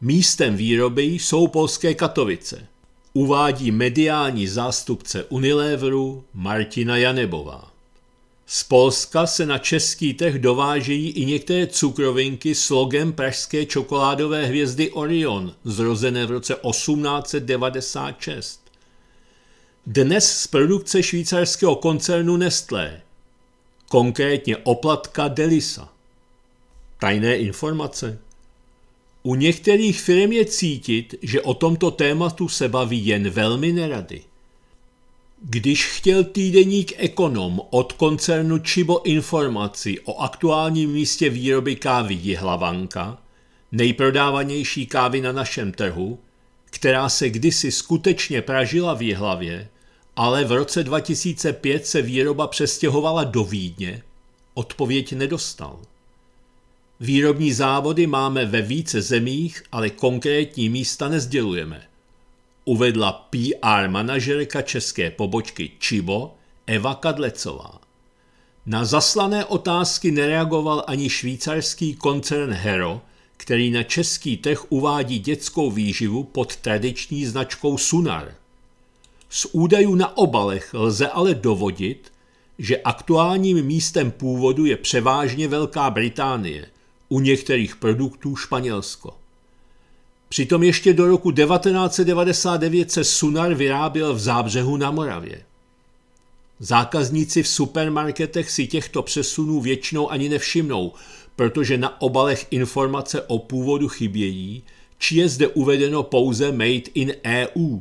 Místem výroby jsou polské Katovice, uvádí mediální zástupce Unileveru Martina Janebová. Z Polska se na český trh dovážejí i některé cukrovinky s logem pražské čokoládové hvězdy Orion, zrozené v roce 1896. Dnes z produkce švýcarského koncernu Nestlé, konkrétně oplatka Delisa. Tajné informace. U některých firm je cítit, že o tomto tématu se baví jen velmi nerady. Když chtěl týdeník Ekonom od koncernu Čibo informaci o aktuálním místě výroby kávy Jihlavanka, nejprodávanější kávy na našem trhu, která se kdysi skutečně pražila v Jihlavě, ale v roce 2005 se výroba přestěhovala do Vídně, odpověď nedostal. Výrobní závody máme ve více zemích, ale konkrétní místa nezdělujeme. Uvedla PR manažerka české pobočky Čibo Eva Kadlecová. Na zaslané otázky nereagoval ani švýcarský koncern Hero, který na český trh uvádí dětskou výživu pod tradiční značkou Sunar. Z údajů na obalech lze ale dovodit, že aktuálním místem původu je převážně Velká Británie – u některých produktů Španělsko. Přitom ještě do roku 1999 se Sunar vyráběl v Zábřehu na Moravě. Zákazníci v supermarketech si těchto přesunů většinou ani nevšimnou, protože na obalech informace o původu chybějí, či je zde uvedeno pouze Made in EU.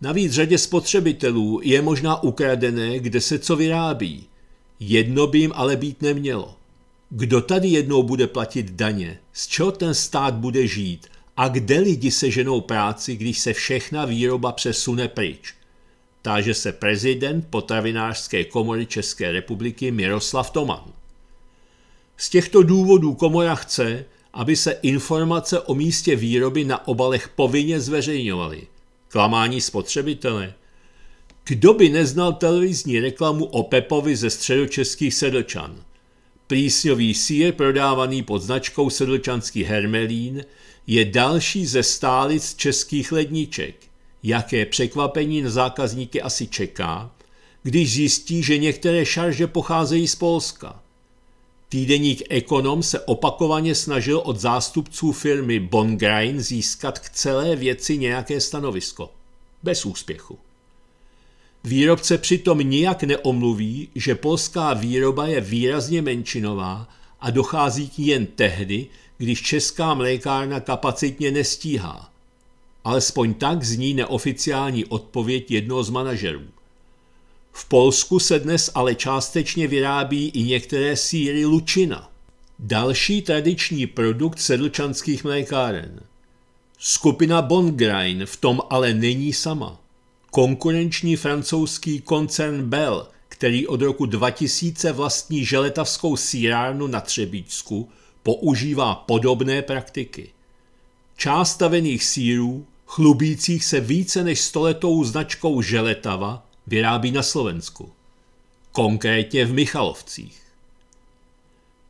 Navíc řadě spotřebitelů je možná ukradené, kde se co vyrábí. Jedno by jim ale být nemělo. Kdo tady jednou bude platit daně? Z čeho ten stát bude žít? A kde lidi se ženou práci, když se všechna výroba přesune pryč? Táže se prezident potravinářské komory České republiky Miroslav Toman. Z těchto důvodů komora chce, aby se informace o místě výroby na obalech povinně zveřejňovaly. Klamání spotřebitele. Kdo by neznal televizní reklamu o Pepovi ze středočeských sedlčan? Plísňový sír prodávaný pod značkou Sedlčanský Hermelín je další ze stálic českých ledniček. Jaké překvapení na zákazníky asi čeká, když zjistí, že některé šarže pocházejí z Polska. Týdeník Ekonom se opakovaně snažil od zástupců firmy Bongrain získat k celé věci nějaké stanovisko. Bez úspěchu. Výrobce přitom nijak neomluví, že polská výroba je výrazně menšinová a dochází k ní jen tehdy, když česká mlékárna kapacitně nestíhá. Alespoň tak zní neoficiální odpověď jednoho z manažerů. V Polsku se dnes ale částečně vyrábí i některé síry lučina, další tradiční produkt sedlčanských mlékáren. Skupina Bongrain v tom ale není sama. Konkurenční francouzský koncern Bell, který od roku 2000 vlastní želetavskou sírárnu na Třebíčsku, používá podobné praktiky. Část stavených sírů, chlubících se více než stoletou značkou želetava, vyrábí na Slovensku. Konkrétně v Michalovcích.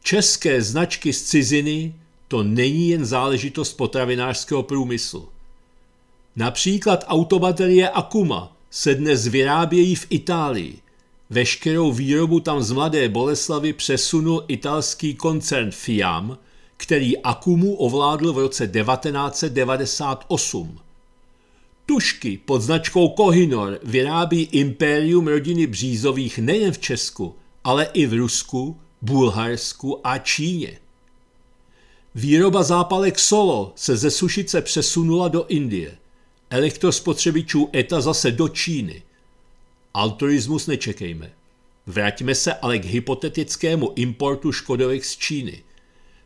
České značky z ciziny to není jen záležitost potravinářského průmyslu. Například autobaterie Akuma se dnes vyrábějí v Itálii. Veškerou výrobu tam z Mladé Boleslavy přesunul italský koncern FIAM, který Akumu ovládl v roce 1998. Tušky pod značkou Kohinor vyrábí impérium rodiny Břízových nejen v Česku, ale i v Rusku, Bulharsku a Číně. Výroba zápalek Solo se ze Sušice přesunula do Indie – elektrospotřebičů ETA zase do Číny. Altruismus nečekejme. Vraťme se ale k hypotetickému importu Škodovek z Číny.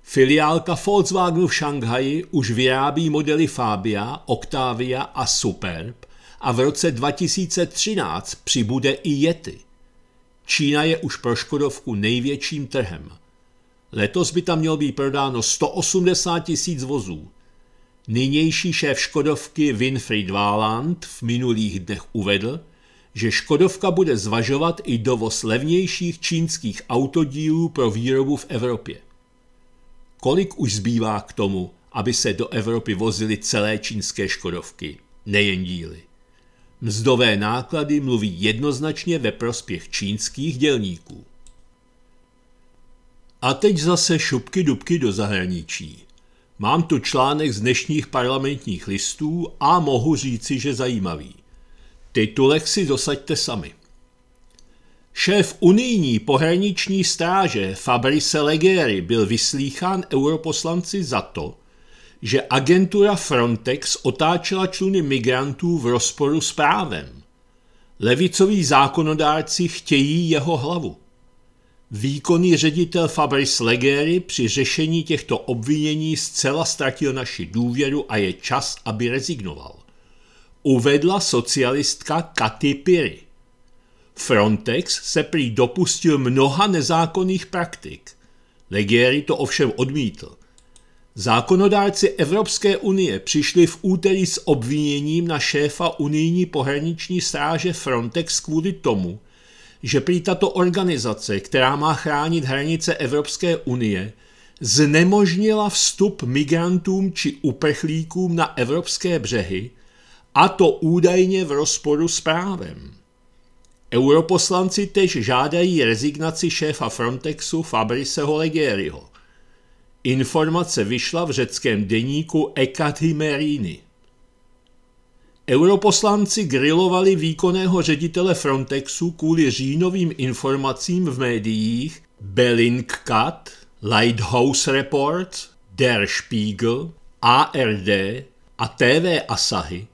Filiálka Volkswagenu v Šanghaji už vyrábí modely Fabia, Octavia a Superb a v roce 2013 přibude i Yeti. Čína je už pro Škodovku největším trhem. Letos by tam mělo být prodáno 180 tisíc vozů, Nynější šéf Škodovky Winfried Waland v minulých dnech uvedl, že Škodovka bude zvažovat i dovoz levnějších čínských autodílů pro výrobu v Evropě. Kolik už zbývá k tomu, aby se do Evropy vozily celé čínské Škodovky, nejen díly? Mzdové náklady mluví jednoznačně ve prospěch čínských dělníků. A teď zase šupky dubky do zahraničí. Mám tu článek z dnešních parlamentních listů a mohu říci, že zajímavý. Titulek si dosaďte sami. Šéf unijní pohraniční stráže Fabrice Legeri byl vyslýchán europoslanci za to, že agentura Frontex otáčela čluny migrantů v rozporu s právem. Levicoví zákonodárci chtějí jeho hlavu. Výkonný ředitel Fabrice Legery při řešení těchto obvinění zcela ztratil naši důvěru a je čas, aby rezignoval. Uvedla socialistka Katy Piri. Frontex se prý dopustil mnoha nezákonných praktik. Legieri to ovšem odmítl. Zákonodárci Evropské unie přišli v úterý s obviněním na šéfa unijní pohraniční stráže Frontex kvůli tomu, že prý tato organizace, která má chránit hranice Evropské unie, znemožnila vstup migrantům či uprchlíkům na evropské břehy, a to údajně v rozporu s právem. Europoslanci tež žádají rezignaci šéfa Frontexu Fabriceho Legeriho. Informace vyšla v řeckém deníku Ekathimerini. Europoslanci grilovali výkonného ředitele Frontexu kvůli říjnovým informacím v médiích Bellingcat, Lighthouse Report, Der Spiegel, ARD a TV Asahy,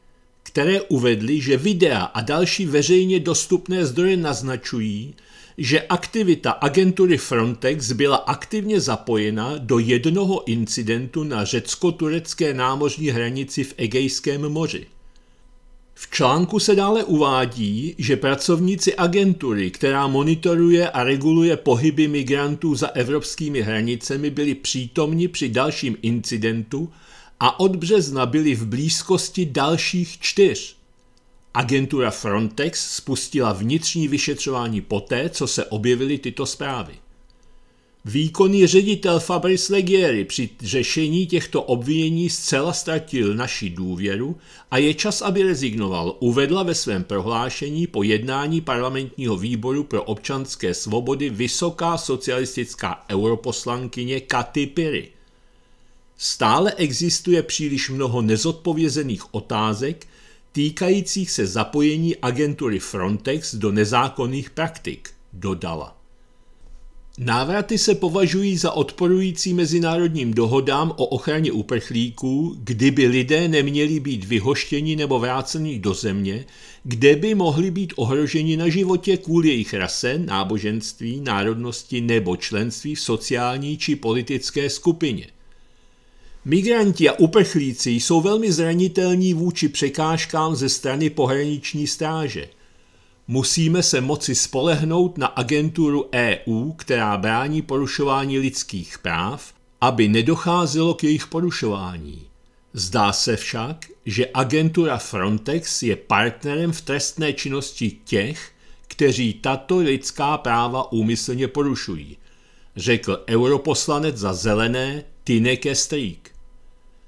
které uvedly, že videa a další veřejně dostupné zdroje naznačují, že aktivita agentury Frontex byla aktivně zapojena do jednoho incidentu na řecko-turecké námořní hranici v Egejském moři. V článku se dále uvádí, že pracovníci agentury, která monitoruje a reguluje pohyby migrantů za evropskými hranicemi, byli přítomni při dalším incidentu a od března byli v blízkosti dalších čtyř. Agentura Frontex spustila vnitřní vyšetřování poté, co se objevily tyto zprávy. Výkonný ředitel Fabrice Legieri při řešení těchto obvinění zcela ztratil naši důvěru a je čas, aby rezignoval, uvedla ve svém prohlášení po jednání parlamentního výboru pro občanské svobody vysoká socialistická europoslankyně Katy Piry. Stále existuje příliš mnoho nezodpovězených otázek týkajících se zapojení agentury Frontex do nezákonných praktik, dodala. Návraty se považují za odporující mezinárodním dohodám o ochraně uprchlíků, kdyby lidé neměli být vyhoštěni nebo vráceni do země, kde by mohli být ohroženi na životě kvůli jejich rase, náboženství, národnosti nebo členství v sociální či politické skupině. Migranti a uprchlíci jsou velmi zranitelní vůči překážkám ze strany pohraniční stráže – musíme se moci spolehnout na agenturu EU, která brání porušování lidských práv, aby nedocházelo k jejich porušování. Zdá se však, že agentura Frontex je partnerem v trestné činnosti těch, kteří tato lidská práva úmyslně porušují, řekl europoslanec za zelené Tineke Strik.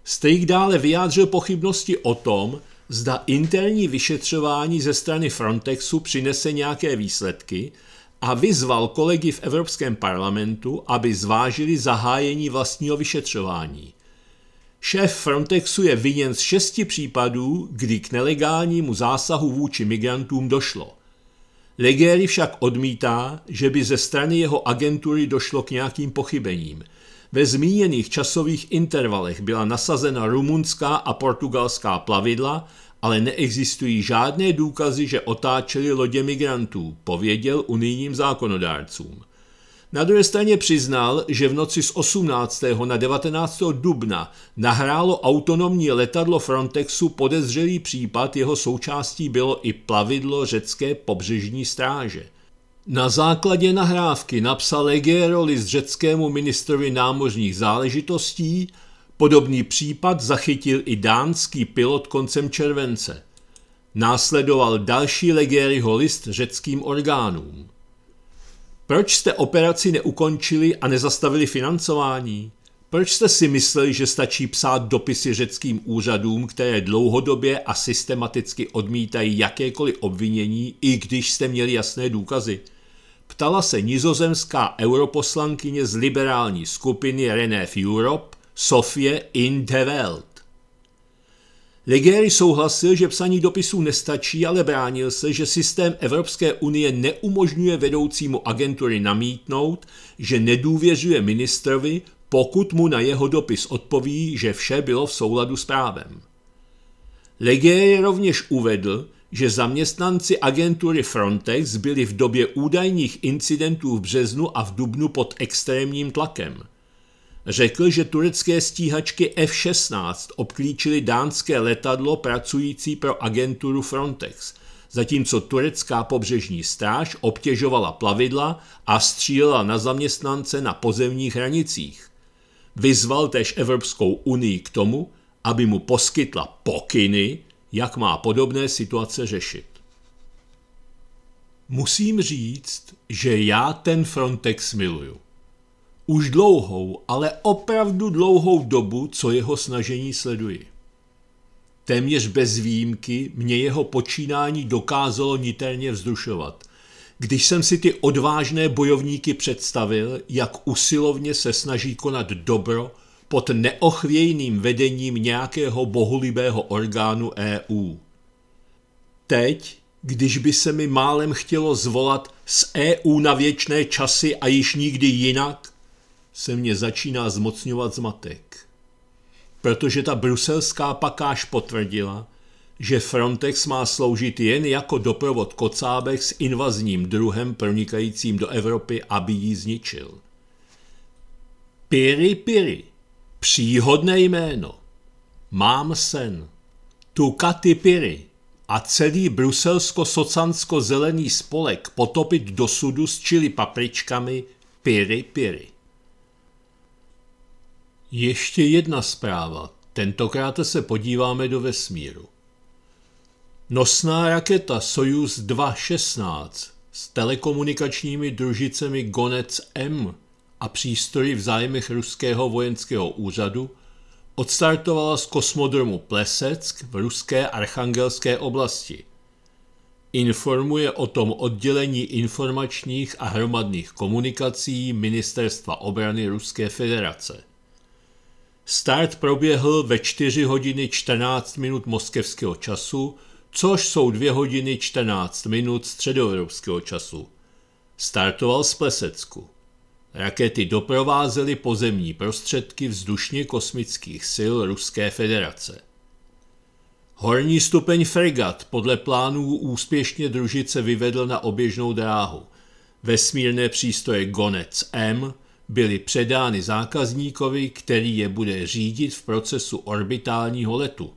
Strik dále vyjádřil pochybnosti o tom, zda interní vyšetřování ze strany Frontexu přinese nějaké výsledky a vyzval kolegy v Evropském parlamentu, aby zvážili zahájení vlastního vyšetřování. Šéf Frontexu je viněn z šesti případů, kdy k nelegálnímu zásahu vůči migrantům došlo. Legéry však odmítá, že by ze strany jeho agentury došlo k nějakým pochybením – ve zmíněných časových intervalech byla nasazena rumunská a portugalská plavidla, ale neexistují žádné důkazy, že otáčeli lodě migrantů, pověděl unijním zákonodárcům. Na druhé straně přiznal, že v noci z 18. na 19. dubna nahrálo autonomní letadlo Frontexu podezřelý případ, jeho součástí bylo i plavidlo řecké pobřežní stráže – na základě nahrávky napsal list řeckému ministrovi námořních záležitostí, podobný případ zachytil i dánský pilot koncem července. Následoval další Legeryho list řeckým orgánům. Proč jste operaci neukončili a nezastavili financování? Proč jste si mysleli, že stačí psát dopisy řeckým úřadům, které dlouhodobě a systematicky odmítají jakékoliv obvinění, i když jste měli jasné důkazy? ptala se nizozemská europoslankyně z liberální skupiny René Europe, Sofie in de Welt. Ligéry souhlasil, že psaní dopisů nestačí, ale bránil se, že systém Evropské unie neumožňuje vedoucímu agentury namítnout, že nedůvěřuje ministrovi, pokud mu na jeho dopis odpoví, že vše bylo v souladu s právem. Legery rovněž uvedl, že zaměstnanci agentury Frontex byli v době údajných incidentů v březnu a v dubnu pod extrémním tlakem. Řekl, že turecké stíhačky F-16 obklíčily dánské letadlo pracující pro agenturu Frontex, zatímco turecká pobřežní stráž obtěžovala plavidla a střílela na zaměstnance na pozemních hranicích. Vyzval též Evropskou unii k tomu, aby mu poskytla pokyny, jak má podobné situace řešit. Musím říct, že já ten Frontex miluju. Už dlouhou, ale opravdu dlouhou dobu, co jeho snažení sleduji. Téměř bez výjimky mě jeho počínání dokázalo niterně vzdušovat. Když jsem si ty odvážné bojovníky představil, jak usilovně se snaží konat dobro pod neochvějným vedením nějakého bohulibého orgánu EU. Teď, když by se mi málem chtělo zvolat z EU na věčné časy a již nikdy jinak, se mě začíná zmocňovat zmatek. Protože ta bruselská pakáž potvrdila, že Frontex má sloužit jen jako doprovod kocábek s invazním druhem pronikajícím do Evropy, aby ji zničil. Piri piri. Příhodné jméno. Mám sen. Tukaty Piry a celý bruselsko-socansko-zelený spolek potopit do sudu s čili papričkami Piri Piri. Ještě jedna zpráva. Tentokrát se podíváme do vesmíru. Nosná raketa Soyuz 216 s telekomunikačními družicemi Gonec M a přístroji v zájmech ruského vojenského úřadu odstartovala z kosmodromu Plesetsk v ruské archangelské oblasti. Informuje o tom oddělení informačních a hromadných komunikací Ministerstva obrany Ruské federace. Start proběhl ve 4 hodiny 14 minut moskevského času, což jsou 2 hodiny 14 minut středoevropského času. Startoval z Plesecku. Rakety doprovázely pozemní prostředky vzdušně kosmických sil Ruské federace. Horní stupeň fregat podle plánů úspěšně družice vyvedl na oběžnou dráhu. Vesmírné přístroje Gonec M byly předány zákazníkovi, který je bude řídit v procesu orbitálního letu,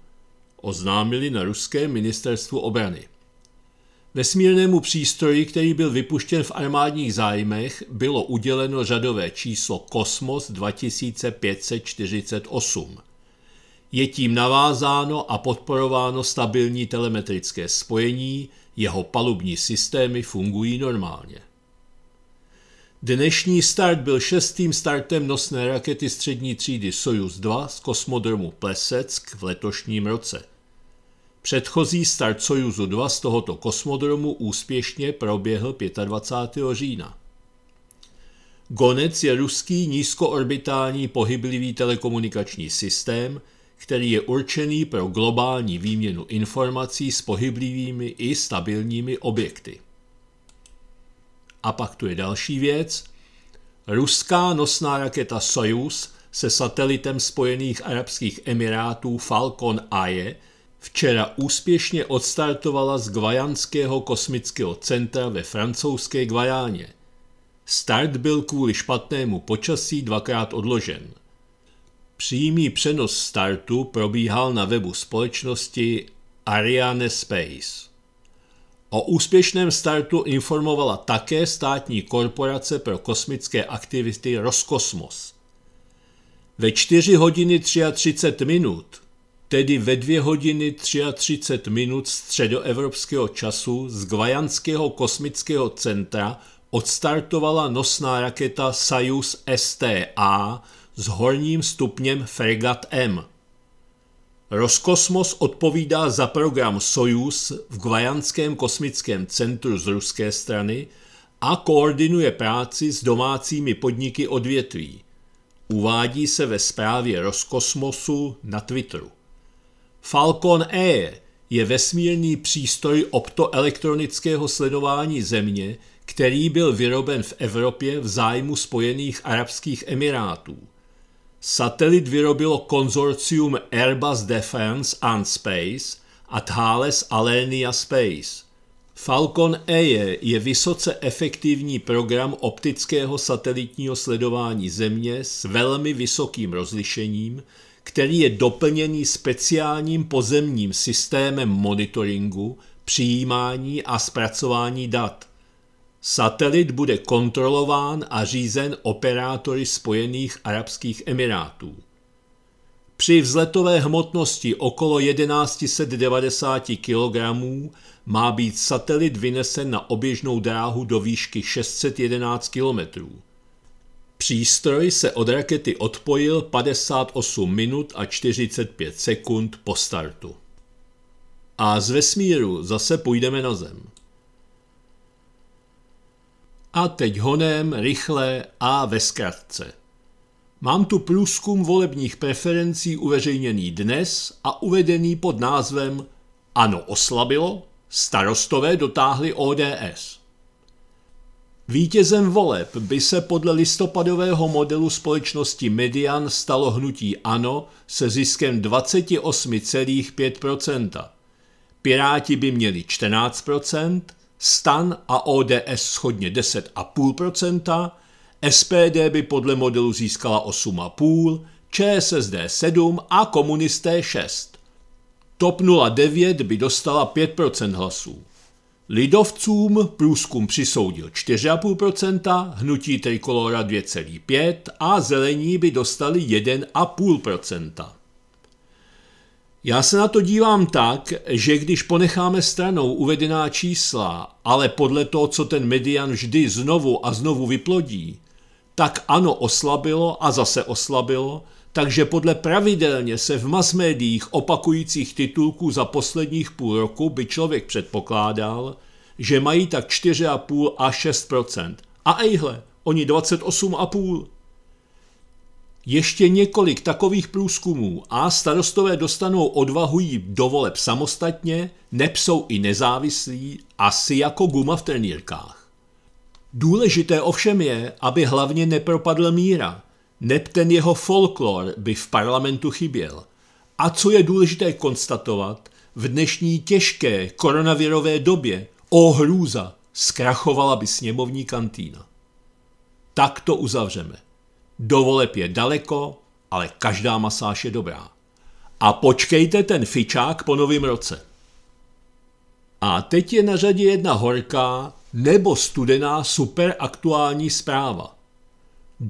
oznámili na ruské ministerstvu obrany. Vesmírnému přístroji, který byl vypuštěn v armádních zájmech, bylo uděleno řadové číslo Kosmos 2548. Je tím navázáno a podporováno stabilní telemetrické spojení, jeho palubní systémy fungují normálně. Dnešní start byl šestým startem nosné rakety střední třídy soyuz 2 z kosmodromu Plesetsk v letošním roce – Předchozí start Sojuzu 2 z tohoto kosmodromu úspěšně proběhl 25. října. Gonec je ruský nízkoorbitální pohyblivý telekomunikační systém, který je určený pro globální výměnu informací s pohyblivými i stabilními objekty. A pak tu je další věc. Ruská nosná raketa Soyuz se satelitem Spojených Arabských Emirátů Falcon Aje – včera úspěšně odstartovala z Gvajanského kosmického centra ve francouzské Gvajáně. Start byl kvůli špatnému počasí dvakrát odložen. Přímý přenos startu probíhal na webu společnosti Ariane Space. O úspěšném startu informovala také státní korporace pro kosmické aktivity Roskosmos. Ve 4 hodiny 33 minut tedy ve dvě hodiny 33 minut středoevropského času z Gvajanského kosmického centra odstartovala nosná raketa Soyuz STA s horním stupněm Fregat M. Roskosmos odpovídá za program Soyuz v Gvajanském kosmickém centru z ruské strany a koordinuje práci s domácími podniky odvětví. Uvádí se ve zprávě Roskosmosu na Twitteru. Falcon E je vesmírný přístroj optoelektronického sledování země, který byl vyroben v Evropě v zájmu Spojených Arabských Emirátů. Satelit vyrobilo konzorcium Airbus Defence and Space a Thales Alenia Space. Falcon E je vysoce efektivní program optického satelitního sledování Země s velmi vysokým rozlišením, který je doplněný speciálním pozemním systémem monitoringu, přijímání a zpracování dat. Satelit bude kontrolován a řízen operátory Spojených Arabských Emirátů. Při vzletové hmotnosti okolo 1190 kg má být satelit vynesen na oběžnou dráhu do výšky 611 km. Přístroj se od rakety odpojil 58 minut a 45 sekund po startu. A z vesmíru zase půjdeme na Zem. A teď honem, rychle a ve zkratce. Mám tu průzkum volebních preferencí uveřejněný dnes a uvedený pod názvem Ano oslabilo, starostové dotáhli ODS. Vítězem voleb by se podle listopadového modelu společnosti Median stalo hnutí ANO se ziskem 28,5 Piráti by měli 14 STAN a ODS schodně 10,5 SPD by podle modelu získala 8,5 ČSSD 7 a komunisté 6 TOP 09 by dostala 5 hlasů. Lidovcům průzkum přisoudil 4,5%, hnutí Trikolora 2,5% a zelení by dostali 1,5%. Já se na to dívám tak, že když ponecháme stranou uvedená čísla, ale podle toho, co ten median vždy znovu a znovu vyplodí, tak ano oslabilo a zase oslabilo, takže podle pravidelně se v masmédiích opakujících titulků za posledních půl roku by člověk předpokládal, že mají tak 4,5 a 6 A ejhle, oni 28,5. Ještě několik takových průzkumů a starostové dostanou odvahu jít dovoleb samostatně, nepsou i nezávislí, asi jako guma v trenýrkách. Důležité ovšem je, aby hlavně nepropadl míra – neb ten jeho folklor by v parlamentu chyběl. A co je důležité konstatovat, v dnešní těžké koronavirové době, o hrůza, zkrachovala by sněmovní kantýna. Tak to uzavřeme. Dovoleb je daleko, ale každá masáž je dobrá. A počkejte ten fičák po novém roce. A teď je na řadě jedna horká nebo studená superaktuální zpráva.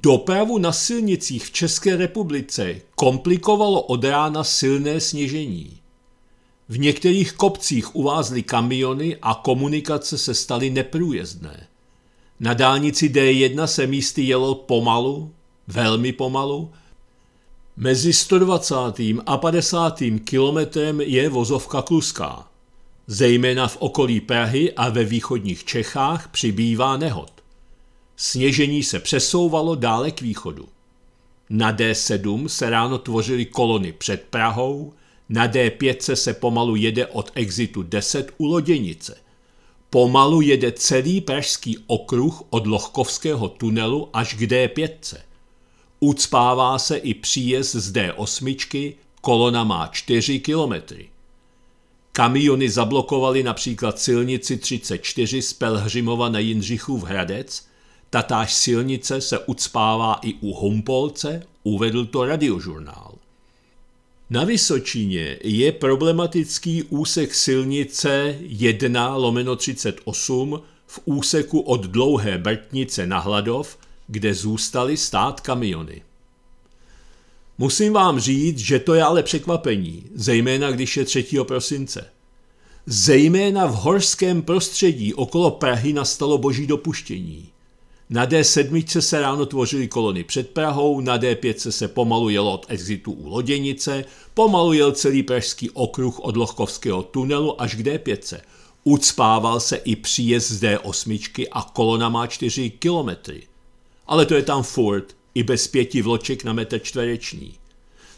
Dopravu na silnicích v České republice komplikovalo od rána silné sněžení. V některých kopcích uvázly kamiony a komunikace se staly neprůjezdné. Na dálnici D1 se místy jelo pomalu, velmi pomalu. Mezi 120. a 50. kilometrem je vozovka kluská. Zejména v okolí Prahy a ve východních Čechách přibývá nehod. Sněžení se přesouvalo dále k východu. Na D7 se ráno tvořily kolony před Prahou, na D5 se pomalu jede od exitu 10 u Loděnice. Pomalu jede celý pražský okruh od Lochkovského tunelu až k D5. Ucpává se i příjezd z D8, kolona má 4 kilometry. Kamiony zablokovaly například silnici 34 z Pelhřimova na Jindřichův Hradec Tatáž silnice se ucpává i u Humpolce, uvedl to radiožurnál. Na Vysočině je problematický úsek silnice 1 lomeno 38 v úseku od Dlouhé Brtnice na Hladov, kde zůstaly stát kamiony. Musím vám říct, že to je ale překvapení, zejména když je 3. prosince. Zejména v horském prostředí okolo Prahy nastalo boží dopuštění. Na D7 se ráno tvořily kolony před Prahou, na D5 se pomalu jelo od exitu u Loděnice, pomalu jel celý pražský okruh od Lochkovského tunelu až k D5. Ucpával se i příjezd z D8 a kolona má 4 kilometry. Ale to je tam furt, i bez pěti vloček na metr čtvereční.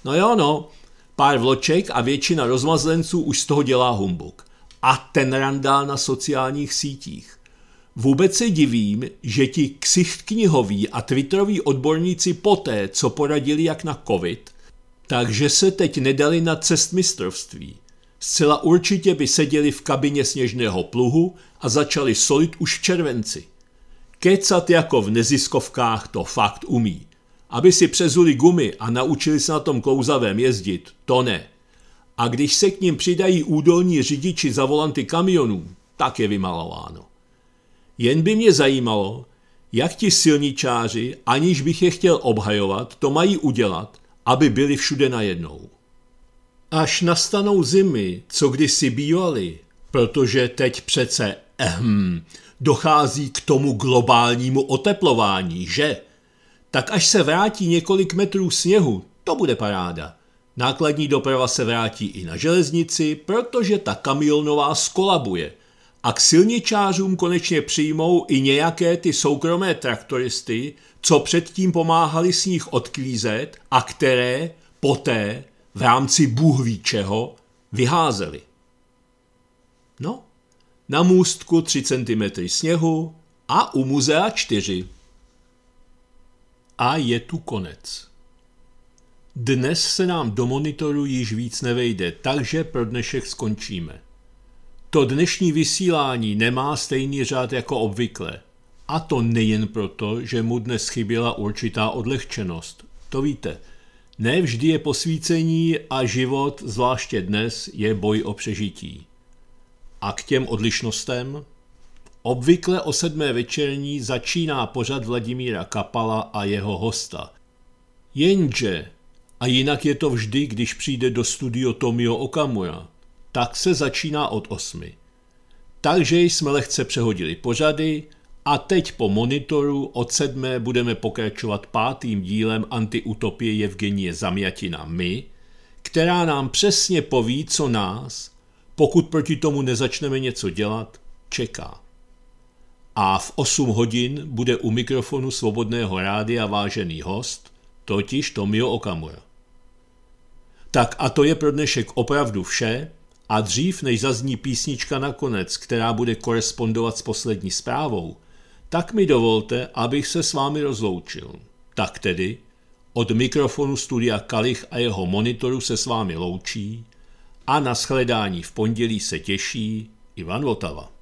No jo, no, pár vloček a většina rozmazlenců už z toho dělá humbuk. A ten randál na sociálních sítích – Vůbec se divím, že ti ksichtknihoví a twitteroví odborníci poté, co poradili jak na covid, takže se teď nedali na cest mistrovství. Zcela určitě by seděli v kabině sněžného pluhu a začali solit už v červenci. Kecat jako v neziskovkách to fakt umí. Aby si přezuli gumy a naučili se na tom klouzavém jezdit, to ne. A když se k ním přidají údolní řidiči za volanty kamionů, tak je vymalováno. Jen by mě zajímalo, jak ti silničáři, aniž bych je chtěl obhajovat, to mají udělat, aby byli všude najednou. Až nastanou zimy, co kdysi bývaly, protože teď přece, ehm, dochází k tomu globálnímu oteplování, že? Tak až se vrátí několik metrů sněhu, to bude paráda. Nákladní doprava se vrátí i na železnici, protože ta kamionová skolabuje – a k silničářům konečně přijmou i nějaké ty soukromé traktoristy, co předtím pomáhali s nich odklízet a které poté v rámci Bůh čeho vyházeli. No, na můstku 3 cm sněhu a u muzea 4. A je tu konec. Dnes se nám do monitoru již víc nevejde, takže pro dnešek skončíme. To dnešní vysílání nemá stejný řád jako obvykle. A to nejen proto, že mu dnes chyběla určitá odlehčenost. To víte. Ne vždy je posvícení a život, zvláště dnes, je boj o přežití. A k těm odlišnostem? Obvykle o sedmé večerní začíná pořad Vladimíra Kapala a jeho hosta. Jenže, a jinak je to vždy, když přijde do studio Tomio Okamura – tak se začíná od osmi. Takže jsme lehce přehodili pořady a teď po monitoru od sedmé budeme pokračovat pátým dílem antiutopie Evgenie Zamjatina My, která nám přesně poví, co nás, pokud proti tomu nezačneme něco dělat, čeká. A v 8 hodin bude u mikrofonu Svobodného rádia vážený host, totiž Tomio Okamura. Tak a to je pro dnešek opravdu vše. A dřív, než zazní písnička nakonec, která bude korespondovat s poslední zprávou, tak mi dovolte, abych se s vámi rozloučil. Tak tedy, od mikrofonu studia Kalich a jeho monitoru se s vámi loučí a na shledání v pondělí se těší Ivan Votava.